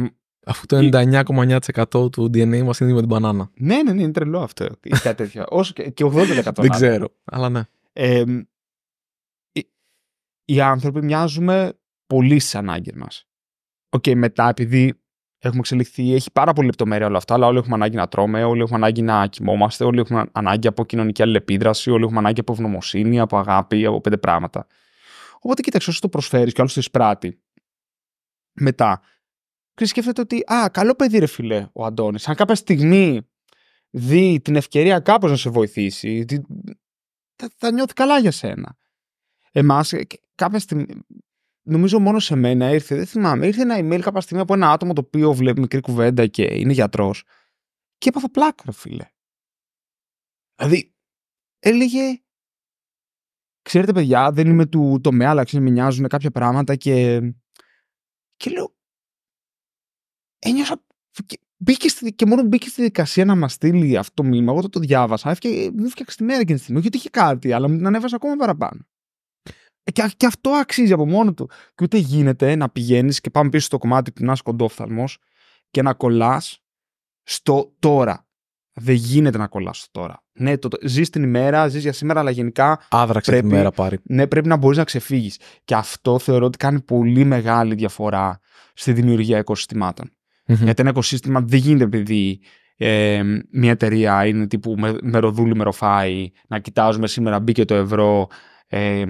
Speaker 2: Αφού το 99,9% του DNA μας είναι με την μπανάνα. Ναι, ναι, ναι, είναι τρελό αυτό. Κάτι τέτοιο. (laughs) Όσο και, και 80%. Δεν ξέρω, αλλά ναι. οι, άνθρωποι μοιάζουμε πολύ στι ανάγκε μας. Οκ, μετά επειδή έχουμε εξελιχθεί, έχει πάρα πολύ λεπτομέρεια όλα αυτά, αλλά όλοι έχουμε ανάγκη να τρώμε, όλοι έχουμε ανάγκη να κοιμόμαστε, όλοι έχουμε ανάγκη από κοινωνική αλληλεπίδραση, όλοι έχουμε ανάγκη από ευγνωμοσύνη, από αγάπη, από πέντε πράγματα. Οπότε κοίταξε, όσο το προσφέρεις και όλο το εισπράττει. Μετά, και σκέφτεται ότι, α, καλό παιδί ρε φιλέ ο Αντώνης. Αν κάποια στιγμή δει την ευκαιρία κάπως να σε βοηθήσει, θα, θα νιώθει καλά για σένα. Εμάς ε, κάποια στιγμή, νομίζω μόνο σε μένα ήρθε, δεν θυμάμαι, ήρθε ένα email κάποια στιγμή από ένα άτομο το οποίο βλέπει μικρή κουβέντα και είναι γιατρός. Και έπαθα πλάκα, φίλε. Δηλαδή, έλεγε. Ξέρετε, παιδιά, δεν είμαι του τομέα, αλλά ξέρετε, με νοιάζουν κάποια πράγματα και. Και λέω. Ένιωσα. Και, μόνο μπήκε στη δικασία να μας στείλει αυτό το μήνυμα. Εγώ το, το διάβασα. Έφυγε... Μου έφτιαξε τη μέρα και τη στιγμή. Όχι ότι είχε κάτι, αλλά μου την ανέβασα ακόμα παραπάνω. Ε, και, και αυτό αξίζει από μόνο του. Και ούτε γίνεται να πηγαίνεις και πάμε πίσω στο κομμάτι του να είσαι κοντόφθαλμο και να κολλάς στο τώρα. Δεν γίνεται να κολλάς στο τώρα. Ναι, το, ζεις την ημέρα, ζεις για σήμερα, αλλά γενικά. Άδραξε πρέπει, την ημέρα πάρει. Ναι, πρέπει να μπορείς να ξεφύγεις. Και αυτό θεωρώ ότι κάνει πολύ μεγάλη διαφορά στη δημιουργία Γιατί ένα οικοσύστημα δεν γίνεται επειδή ε, μια εταιρεία είναι τύπου με, μεροδούλη, μεροφάει, να κοιτάζουμε σήμερα μπήκε το ευρώ, ε,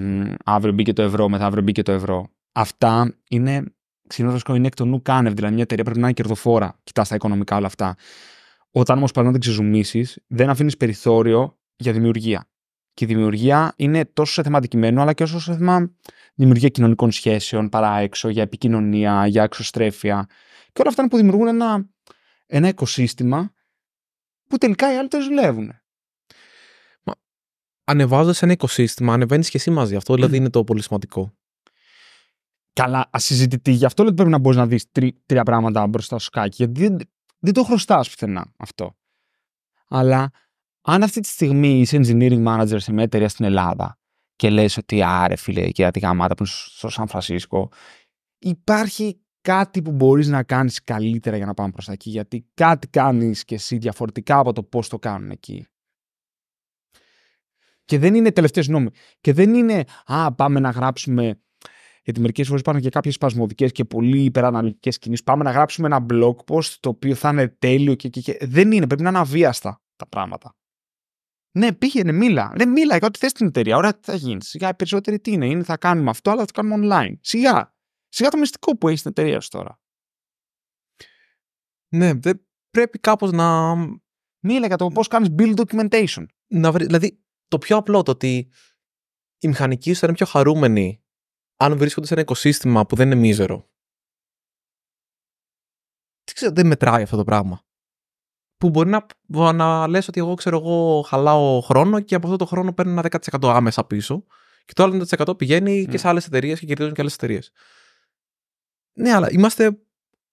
Speaker 2: αύριο μπήκε το ευρώ, μετά αύριο μπήκε το ευρώ. Αυτά είναι ξυνόδοσκο, είναι εκ των νου κάνευ. Δηλαδή, μια εταιρεία πρέπει να είναι κερδοφόρα. Κοιτά τα οικονομικά όλα αυτά. Όταν όμως πρέπει να την ξεζουμίσεις, δεν αφήνεις περιθώριο για δημιουργία. Και η δημιουργία είναι τόσο σε θέμα αντικειμένου, αλλά και όσο σε θέμα δημιουργία κοινωνικών σχέσεων, παρά έξω, για επικοινωνία, για εξωστρέφεια. Και όλα αυτά είναι που δημιουργούν ένα, ένα οικοσύστημα που τελικά οι άλλοι το ζηλεύουν
Speaker 1: ανεβάζοντας ένα οικοσύστημα, ανεβαίνεις και εσύ μαζί. Αυτό
Speaker 2: δηλαδή είναι το πολύ σημαντικό. Καλά, ασυζητητή. Γι' αυτό λέω ότι πρέπει να μπορείς να δεις τρία πράγματα μπροστά σου κάκι. Γιατί δεν, δεν το χρωστάς πουθενά αυτό. Αλλά αν αυτή τη στιγμή είσαι engineering manager σε μια εταιρεία στην Ελλάδα και λες ότι άρε φίλε και τη γαμάτα που είναι στο Σαν Φρανσίσκο, υπάρχει κάτι που μπορείς να κάνεις καλύτερα για να πάμε προς τα εκεί, γιατί κάτι κάνεις και εσύ διαφορετικά από το πώς το κάνουν εκεί. Και δεν είναι τελευταίες νόμοι. Και δεν είναι, α, πάμε να γράψουμε. Γιατί μερικές φορές υπάρχουν και κάποιες σπασμωδικές και πολύ υπεραναλυτικές κινήσεις. Πάμε να γράψουμε ένα blog post το οποίο θα είναι τέλειο και, και, Δεν είναι. Πρέπει να είναι αβίαστα τα πράγματα. Ναι, πήγαινε, μίλα. Ναι, μίλα, ό,τι θες την εταιρεία. Ωραία, τι θα γίνεις. Σιγά, οι περισσότεροι τι είναι. είναι. Θα κάνουμε αυτό, αλλά θα το κάνουμε online. Σιγά. Σιγά το μυστικό που έχει στην εταιρεία σου τώρα. Ναι, πρέπει κάπως να. Μίλα για το πώς
Speaker 1: κάνεις build documentation. Να βρει, δηλαδή, το πιο απλό, το ότι οι μηχανικοί σου θα είναι πιο χαρούμενοι αν βρίσκονται σε ένα οικοσύστημα που δεν είναι μίζερο. Τι ξέρω, δεν μετράει αυτό το πράγμα. Που μπορεί να, να λες ότι εγώ ξέρω εγώ χαλάω χρόνο και από αυτό το χρόνο παίρνω ένα 10% άμεσα πίσω και το άλλο 10% πηγαίνει ναι. και σε άλλες εταιρείες και κερδίζουν και άλλες εταιρείες. Ναι, αλλά είμαστε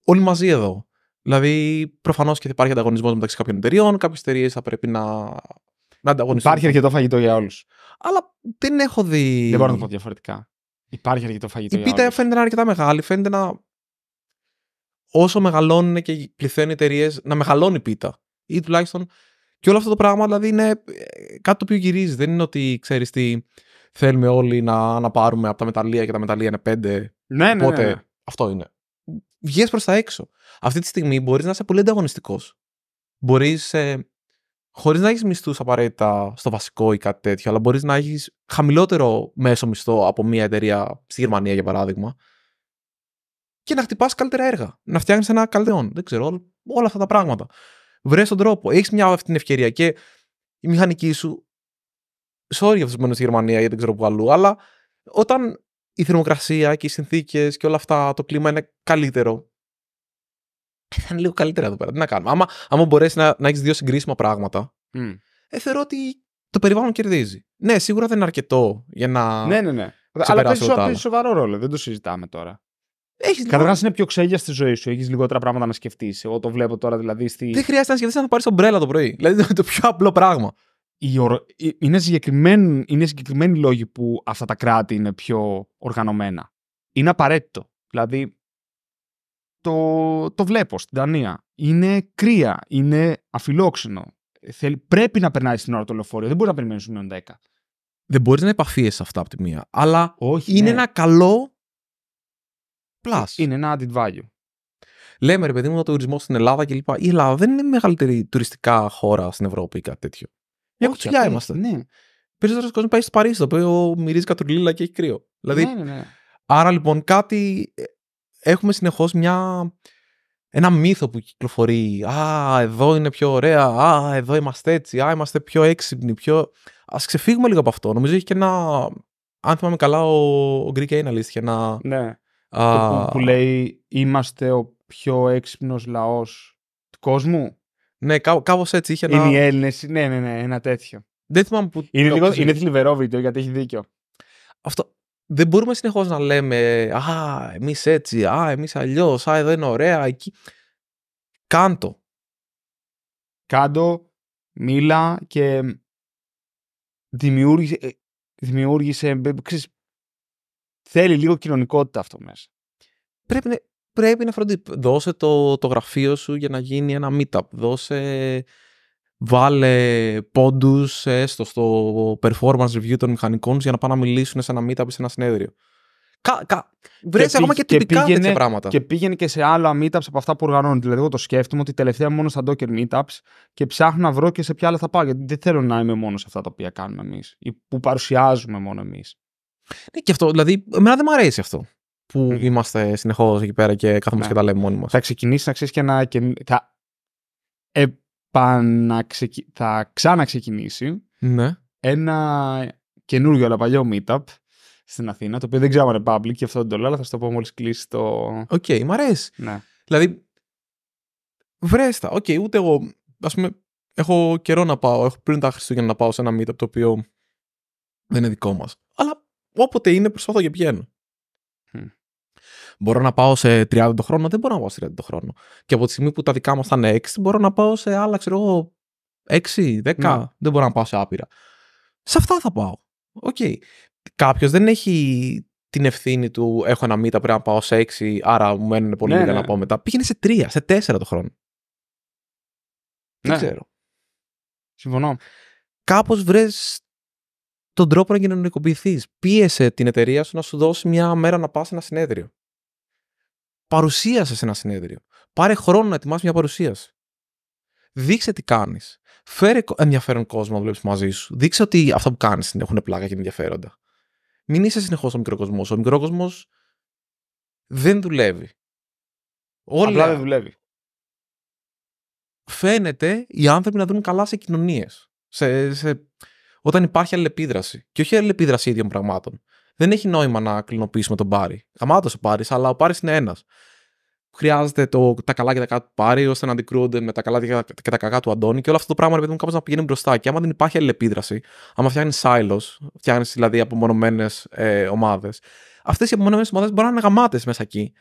Speaker 1: όλοι μαζί εδώ. Δηλαδή, προφανώς και θα υπάρχει ανταγωνισμός μεταξύ κάποιων εταιρείων. Κάποιες εταιρείες θα πρέπει
Speaker 2: να να ανταγωνιστούν. Υπάρχει αρκετό φαγητό για όλους. Αλλά δεν έχω δει. Δεν μπορώ να το πω διαφορετικά. Υπάρχει αρκετό φαγητό. Η για πίτα όλους.
Speaker 1: φαίνεται να είναι αρκετά μεγάλη. Φαίνεται να. Όσο μεγαλώνουν και πληθαίνουν οι εταιρείες, να μεγαλώνει η πίτα. Ή τουλάχιστον. Και όλο αυτό το πράγμα δηλαδή είναι ε, κάτι το οποίο γυρίζει. Δεν είναι ότι ξέρεις τι θέλουμε όλοι να, να πάρουμε από τα μεταλλεία και τα μεταλλεία είναι πέντε. Ναι, ναι. ναι, ναι. αυτό είναι. Βγαίνει προς τα έξω. Αυτή τη στιγμή μπορείς να είσαι πολύ ανταγωνιστικός. Μπορείς ε, χωρίς να έχεις μισθούς απαραίτητα στο βασικό ή κάτι τέτοιο, αλλά μπορείς να έχεις χαμηλότερο μέσο μισθό από μια εταιρεία στη Γερμανία, για παράδειγμα, και να χτυπάς καλύτερα έργα. Να φτιάχνεις ένα καλδεόν. Δεν ξέρω, όλα αυτά τα πράγματα. Βρες τον τρόπο. Έχεις μια αυτή την ευκαιρία και η μηχανική σου. Sorry για αυτούς που στη Γερμανία ή δεν ξέρω που αλλού, αλλά όταν η θερμοκρασία και οι συνθήκες και όλα αυτά, το κλίμα είναι καλύτερο θα είναι λίγο καλύτερα εδώ πέρα. Τι να κάνουμε. Άμα, άμα μπορέσει να, να έχεις δύο συγκρίσιμα πράγματα, mm. ε, θεωρώ ότι
Speaker 2: το περιβάλλον κερδίζει. Ναι, σίγουρα δεν είναι αρκετό για να. Ναι, ναι, ναι. Αλλά παίζει σοβαρό, σοβαρό ρόλο. Δεν το συζητάμε τώρα.
Speaker 1: Έχεις Καταρχάς λοιπόν
Speaker 2: είναι πιο ξέγιας στη ζωή σου. Έχεις λιγότερα πράγματα να σκεφτείς. Εγώ το βλέπω τώρα δηλαδή. Στη... Δεν χρειάζεται να σκεφτείς να πάρεις ομπρέλα το πρωί. Δηλαδή το πιο απλό πράγμα. Είναι συγκεκριμένη είναι συγκεκριμένοι λόγοι που αυτά τα κράτη είναι πιο οργανωμένα. Είναι απαραίτητο. Δηλαδή, το, το βλέπω στην Δανία. Είναι κρύα, είναι αφιλόξενο. Ε, πρέπει να περνάει την ώρα το λεωφορείο. Δεν μπορεί να περιμένεις μείον 10. Δεν μπορείς να επαφίεσαι αυτά από τη μία. Αλλά είναι ναι. ένα καλό plus. Είναι ένα added value.
Speaker 1: Λέμε ρε παιδί μου, το τουρισμό στην Ελλάδα κλπ. Η Ελλάδα δεν είναι μεγαλύτερη τουριστικά χώρα στην Ευρώπη ή κάτι τέτοιο. Μια κουτσιά είμαστε. Ναι. Περισσότερος κόσμος πάει στο Παρίσι, το οποίο μυρίζει κατουρλίλα και έχει κρύο. Δηλαδή, ναι, ναι, ναι. Άρα λοιπόν κάτι έχουμε συνεχώς μια, ένα μύθο που κυκλοφορεί. Α, εδώ είναι πιο ωραία. Α, εδώ είμαστε έτσι. Α, είμαστε πιο έξυπνοι. Πιο... Ας ξεφύγουμε λίγο από αυτό. Νομίζω έχει και ένα... Αν θυμάμαι
Speaker 2: καλά, ο, ο Greek Analyst είχε ένα... Ναι. Α... Που, λέει είμαστε ο πιο έξυπνος λαός του κόσμου. Ναι, κάπως έτσι είχε ένα... Είναι οι Έλληνες, ναι, ναι, ναι, ένα τέτοιο.
Speaker 1: Δεν θυμάμαι που... Είναι, λίγο, είναι
Speaker 2: θλιβερό βίντεο γιατί έχει δίκιο. Αυτό,
Speaker 1: δεν μπορούμε συνεχώς να λέμε Α, εμείς έτσι, Α, εμείς αλλιώς, Α, εδώ είναι ωραία.
Speaker 2: Εκεί. Κάντο. Κάντο, μίλα και δημιούργησε. Ε, δημιούργησε ε, ξέρεις, θέλει λίγο κοινωνικότητα αυτό μέσα. Πρέπει να, πρέπει να φροντίσει.
Speaker 1: Δώσε το, το γραφείο σου για να γίνει ένα meetup. Δώσε βάλε πόντους έστω ε, στο performance review των μηχανικών για να πάνε να μιλήσουν σε ένα meetup
Speaker 2: ή σε ένα συνέδριο. Κα, κα,
Speaker 1: βρες ακόμα και τυπικά και πήγαινε, τέτοια πράγματα. Και
Speaker 2: πήγαινε και σε άλλα meetups από αυτά που οργανώνουν. Δηλαδή, εγώ το σκέφτομαι ότι τελευταία μόνο στα Docker meetups και ψάχνω να βρω και σε ποια άλλα θα πάω. Γιατί δεν θέλω να είμαι μόνος σε αυτά τα οποία κάνουμε εμείς ή που παρουσιάζουμε μόνο εμείς.
Speaker 1: Ναι, και αυτό. Δηλαδή, εμένα δεν μου αρέσει αυτό που είμαστε συνεχώς εκεί πέρα και
Speaker 2: κάθομαι ναι. και τα λέμε μόνοι μας. Θα ξεκινήσεις να ξέρεις και να. Και, θα, ε, θα ξαναξεκινήσει ναι. ένα ένα αλλά παλιό meetup στην Αθήνα, το οποίο δεν ξέρω αν είναι public και αυτό δεν το λέω, αλλά θα σου το πω μόλις κλείσει το. Οκ, okay, μ' αρέσει. Ναι. Δηλαδή. Βρέστα. Οκ, okay, ούτε εγώ. Ας πούμε, έχω καιρό να
Speaker 1: πάω. Έχω πριν τα Χριστούγεννα να πάω σε ένα meetup το οποίο δεν είναι δικό μας. Αλλά όποτε είναι, προσπαθώ και πηγαίνω. Μπορώ να πάω σε 30 το χρόνο, δεν μπορώ να πάω σε 30 το χρόνο. Και από τη στιγμή που τα δικά μου θα είναι 6, μπορώ να πάω σε άλλα, ξέρω εγώ, 6, 10. Ναι. Δεν μπορώ να πάω σε άπειρα. Σε αυτά θα πάω. Οκ. Κάποιος δεν έχει την ευθύνη του. Έχω ένα μήτα, πρέπει να πάω σε 6, άρα μου μένουν πολύ ναι, λίγα ναι. να πάω μετά. Πήγαινε σε 3, σε 4 το χρόνο. Δεν ξέρω. Συμφωνώ. Κάπως βρες τον τρόπο να κοινωνικοποιηθείς. Πίεσε την εταιρεία σου να σου δώσει μια μέρα να πας σε ένα συνέδριο. Παρουσίασες σε ένα συνέδριο. Πάρε χρόνο να ετοιμάσεις μια παρουσίαση. Δείξε τι κάνεις. Φέρε ενδιαφέρον κόσμο να δουλέψεις μαζί σου. Δείξε ότι αυτά που κάνεις έχουν πλάκα και ενδιαφέροντα. Μην είσαι συνεχώς ο μικρό κόσμο. Ο μικρό κόσμο δεν δουλεύει. Όλα... Απλά δεν δουλεύει. Φαίνεται οι άνθρωποι να δουν καλά σε κοινωνίες. Σε, Όταν υπάρχει αλληλεπίδραση. Και όχι αλληλεπίδραση ίδιων πραγμάτων δεν έχει νόημα να κλεινοποιήσουμε τον Πάρη. Αμάτω ο Πάρης, αλλά ο Πάρης είναι ένας. Χρειάζεται το, τα καλά και τα κακά του Πάρη, ώστε να αντικρούονται με τα καλά και τα κακά του Αντώνη και όλο αυτό το πράγμα επειδή μου κάπως να πηγαίνει μπροστά. Και άμα δεν υπάρχει αλληλεπίδραση, άμα φτιάχνεις σάιλο, φτιάχνεις δηλαδή απομονωμένες ε, ομάδες, αυτές οι απομονωμένες ομάδες μπορεί να είναι γαμάτες μέσα εκεί.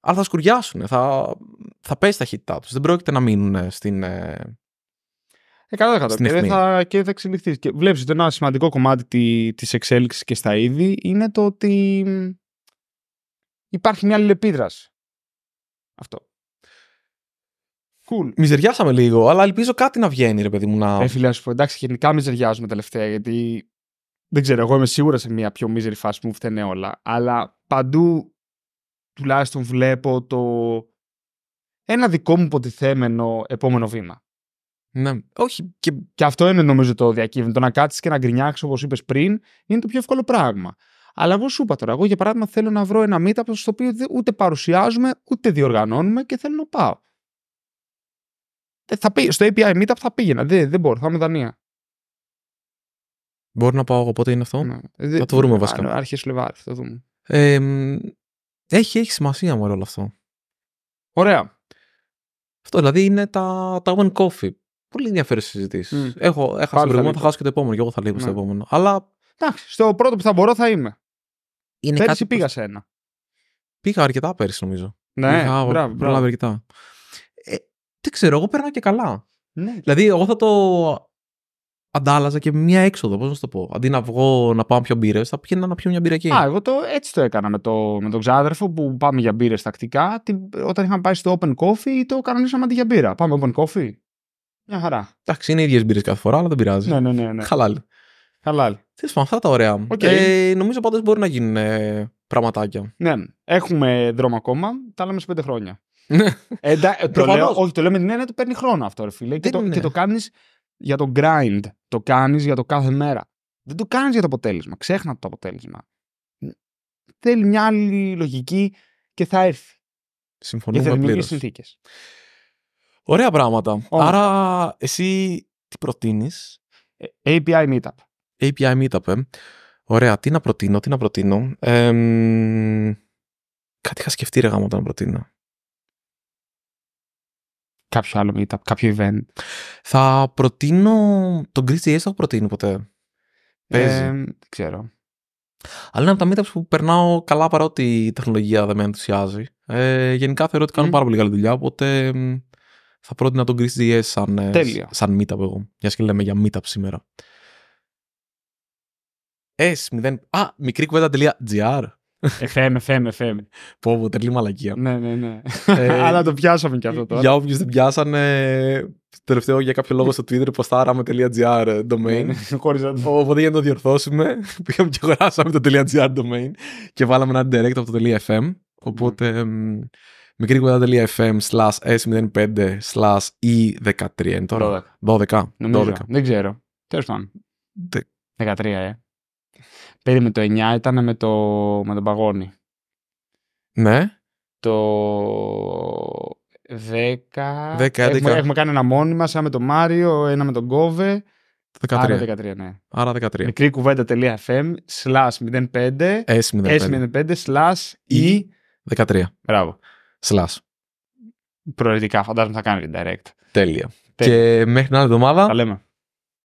Speaker 1: Αλλά θα σκουριάσουν, θα,
Speaker 2: θα πέσει ταχύτητά τους. Δεν πρόκειται να μείνουν ε, στην, ε, 100%. Και δεν θα και θα εξελιχθείς. Και βλέπεις ότι ένα σημαντικό κομμάτι τη εξέλιξης και στα είδη είναι το ότι υπάρχει μια αλληλεπίδραση. Αυτό.
Speaker 1: Cool. Μιζεριάσαμε
Speaker 2: λίγο, αλλά ελπίζω κάτι να βγαίνει, ρε παιδί μου. Να... Ε, φίλε, πω, εντάξει, γενικά μιζεριάζουμε τελευταία, γιατί δεν ξέρω, εγώ είμαι σίγουρα σε μια πιο μίζερη φάση που μου φταίνε όλα. Αλλά παντού τουλάχιστον βλέπω το ένα δικό μου ποτιθέμενο επόμενο βήμα. Ναι. Όχι. Και... και αυτό είναι νομίζω το διακύβευμα. Το να κάτσεις και να γκρινιάξεις, όπως είπες πριν, είναι το πιο εύκολο πράγμα. Αλλά εγώ σου είπα τώρα, εγώ για παράδειγμα θέλω να βρω ένα meetup στο οποίο ούτε παρουσιάζουμε, ούτε διοργανώνουμε και θέλω να πάω. Θα στο API meetup θα πήγαινα. Δεν, δεν μπορώ, θα είμαι δανεία
Speaker 1: Μπορώ να πάω εγώ, πότε είναι αυτό. Ναι. Θα το βρούμε βασικά.
Speaker 2: Άρχε ναι, δούμε.
Speaker 1: Ε, έχει, έχει σημασία μου όλο αυτό. Ωραία. Αυτό δηλαδή είναι τα, τα One Coffee πολύ ενδιαφέρουσες συζητήσεις. Mm. Έχω,
Speaker 2: έχασα το προηγούμενο, θα, χάσει χάσω και το
Speaker 1: επόμενο. Και εγώ θα λείπω ναι. στο επόμενο.
Speaker 2: Αλλά. Εντάξει, στο πρώτο που θα μπορώ θα είμαι. Είναι πέρυσι κάτι... πήγα σε ένα.
Speaker 1: Πήγα αρκετά πέρυσι, νομίζω. Ναι, πήγα, μπράβο, μπράβο. αρκετά. Ε, δεν ξέρω, εγώ πέρναω και καλά. Ναι. Δηλαδή, εγώ θα το
Speaker 2: αντάλλαζα και μια έξοδο. Πώς να σου το πω. Αντί να βγω να πάω πιο μπύρες, θα πήγαινα να πιω μια μπύρα εκεί. Α, εγώ το, έτσι το έκανα με, το, με τον ξάδερφο που πάμε για μπύρες τακτικά. Τι, όταν είχαμε πάει στο Open Coffee, το κανονίσαμε αντί για μπύρα. Πάμε Open Coffee. Μια χαρά.
Speaker 1: Εντάξει, είναι ίδιες μπύρες κάθε φορά,
Speaker 2: αλλά δεν πειράζει. Ναι, ναι, ναι. ναι. Χαλάλι. Τι σου αυτά τα ωραία. Okay. Ε, νομίζω πάντως μπορεί να γίνουν ε, πραγματάκια. Ναι, έχουμε δρόμο ακόμα. Τα λέμε σε πέντε χρόνια. Ναι. ε, εντά, το λέω, όχι, το λέμε την έννοια του παίρνει χρόνο αυτό, ρε φίλε. Και το, και κάνεις για το grind. Το κάνεις για το κάθε μέρα. Δεν το κάνεις για το αποτέλεσμα. Ξέχνα το αποτέλεσμα. Θέλει μια άλλη λογική και θα έρθει. Συμφωνούμε τι συνθήκες.
Speaker 1: Ωραία πράγματα. Άρα, εσύ τι προτείνεις. Ε, API Meetup. API Meetup, ε. Ωραία, τι να προτείνω, τι να προτείνω. κάτι είχα σκεφτεί ρε γάμο να προτείνω. Κάποιο άλλο meetup, κάποιο event. Θα προτείνω... Τον Greece.js θα προτείνω ποτέ.
Speaker 2: Παίζει. Δεν
Speaker 1: ξέρω. Αλλά είναι από τα meetups που περνάω καλά παρότι η τεχνολογία δεν με ενθουσιάζει. Ε, γενικά θεωρώ ότι κάνω πάρα πολύ καλή δουλειά, οπότε θα πρότεινα τον Chris ε, σαν, meetup εγώ, μιας και λέμε για meetup σήμερα. S0, α, μικρή κουβέντα.gr FM, FM, FM. Πω, πω, τελή μαλακία. Ναι, ναι, ναι. Ε, (laughs) Αλλά το
Speaker 2: πιάσαμε κι αυτό τώρα. Για
Speaker 1: όποιους δεν πιάσανε, τελευταίο για κάποιο λόγο στο Twitter πώ ε, domain. άραμε.gr Οπότε για να το διορθώσουμε, (laughs) πήγαμε και αγοράσαμε το .gr domain και βάλαμε ένα direct από το .fm. Οπότε μικρή slash s05 slash e13 τώρα. 12. 12. Δεν
Speaker 2: ξέρω. Τέλος πάντων. 13, ε. Πέρι με το 9, ήταν με, το, με τον παγόνι. Ναι. Το 10. 10, Έχουμε, έχουμε κάνει ένα μόνιμα, σαν με τον Μάριο, ένα με τον Κόβε. 13. Άρα 13, ναι. Άρα 13. Μικρή κουβέντα.fm slash 05 S05 slash
Speaker 1: E13. E Μπράβο. Slash.
Speaker 2: Προαιρετικά, φαντάζομαι θα κάνει direct. Τέλεια. Τέλεια. Και μέχρι την άλλη εβδομάδα. Τα λέμε.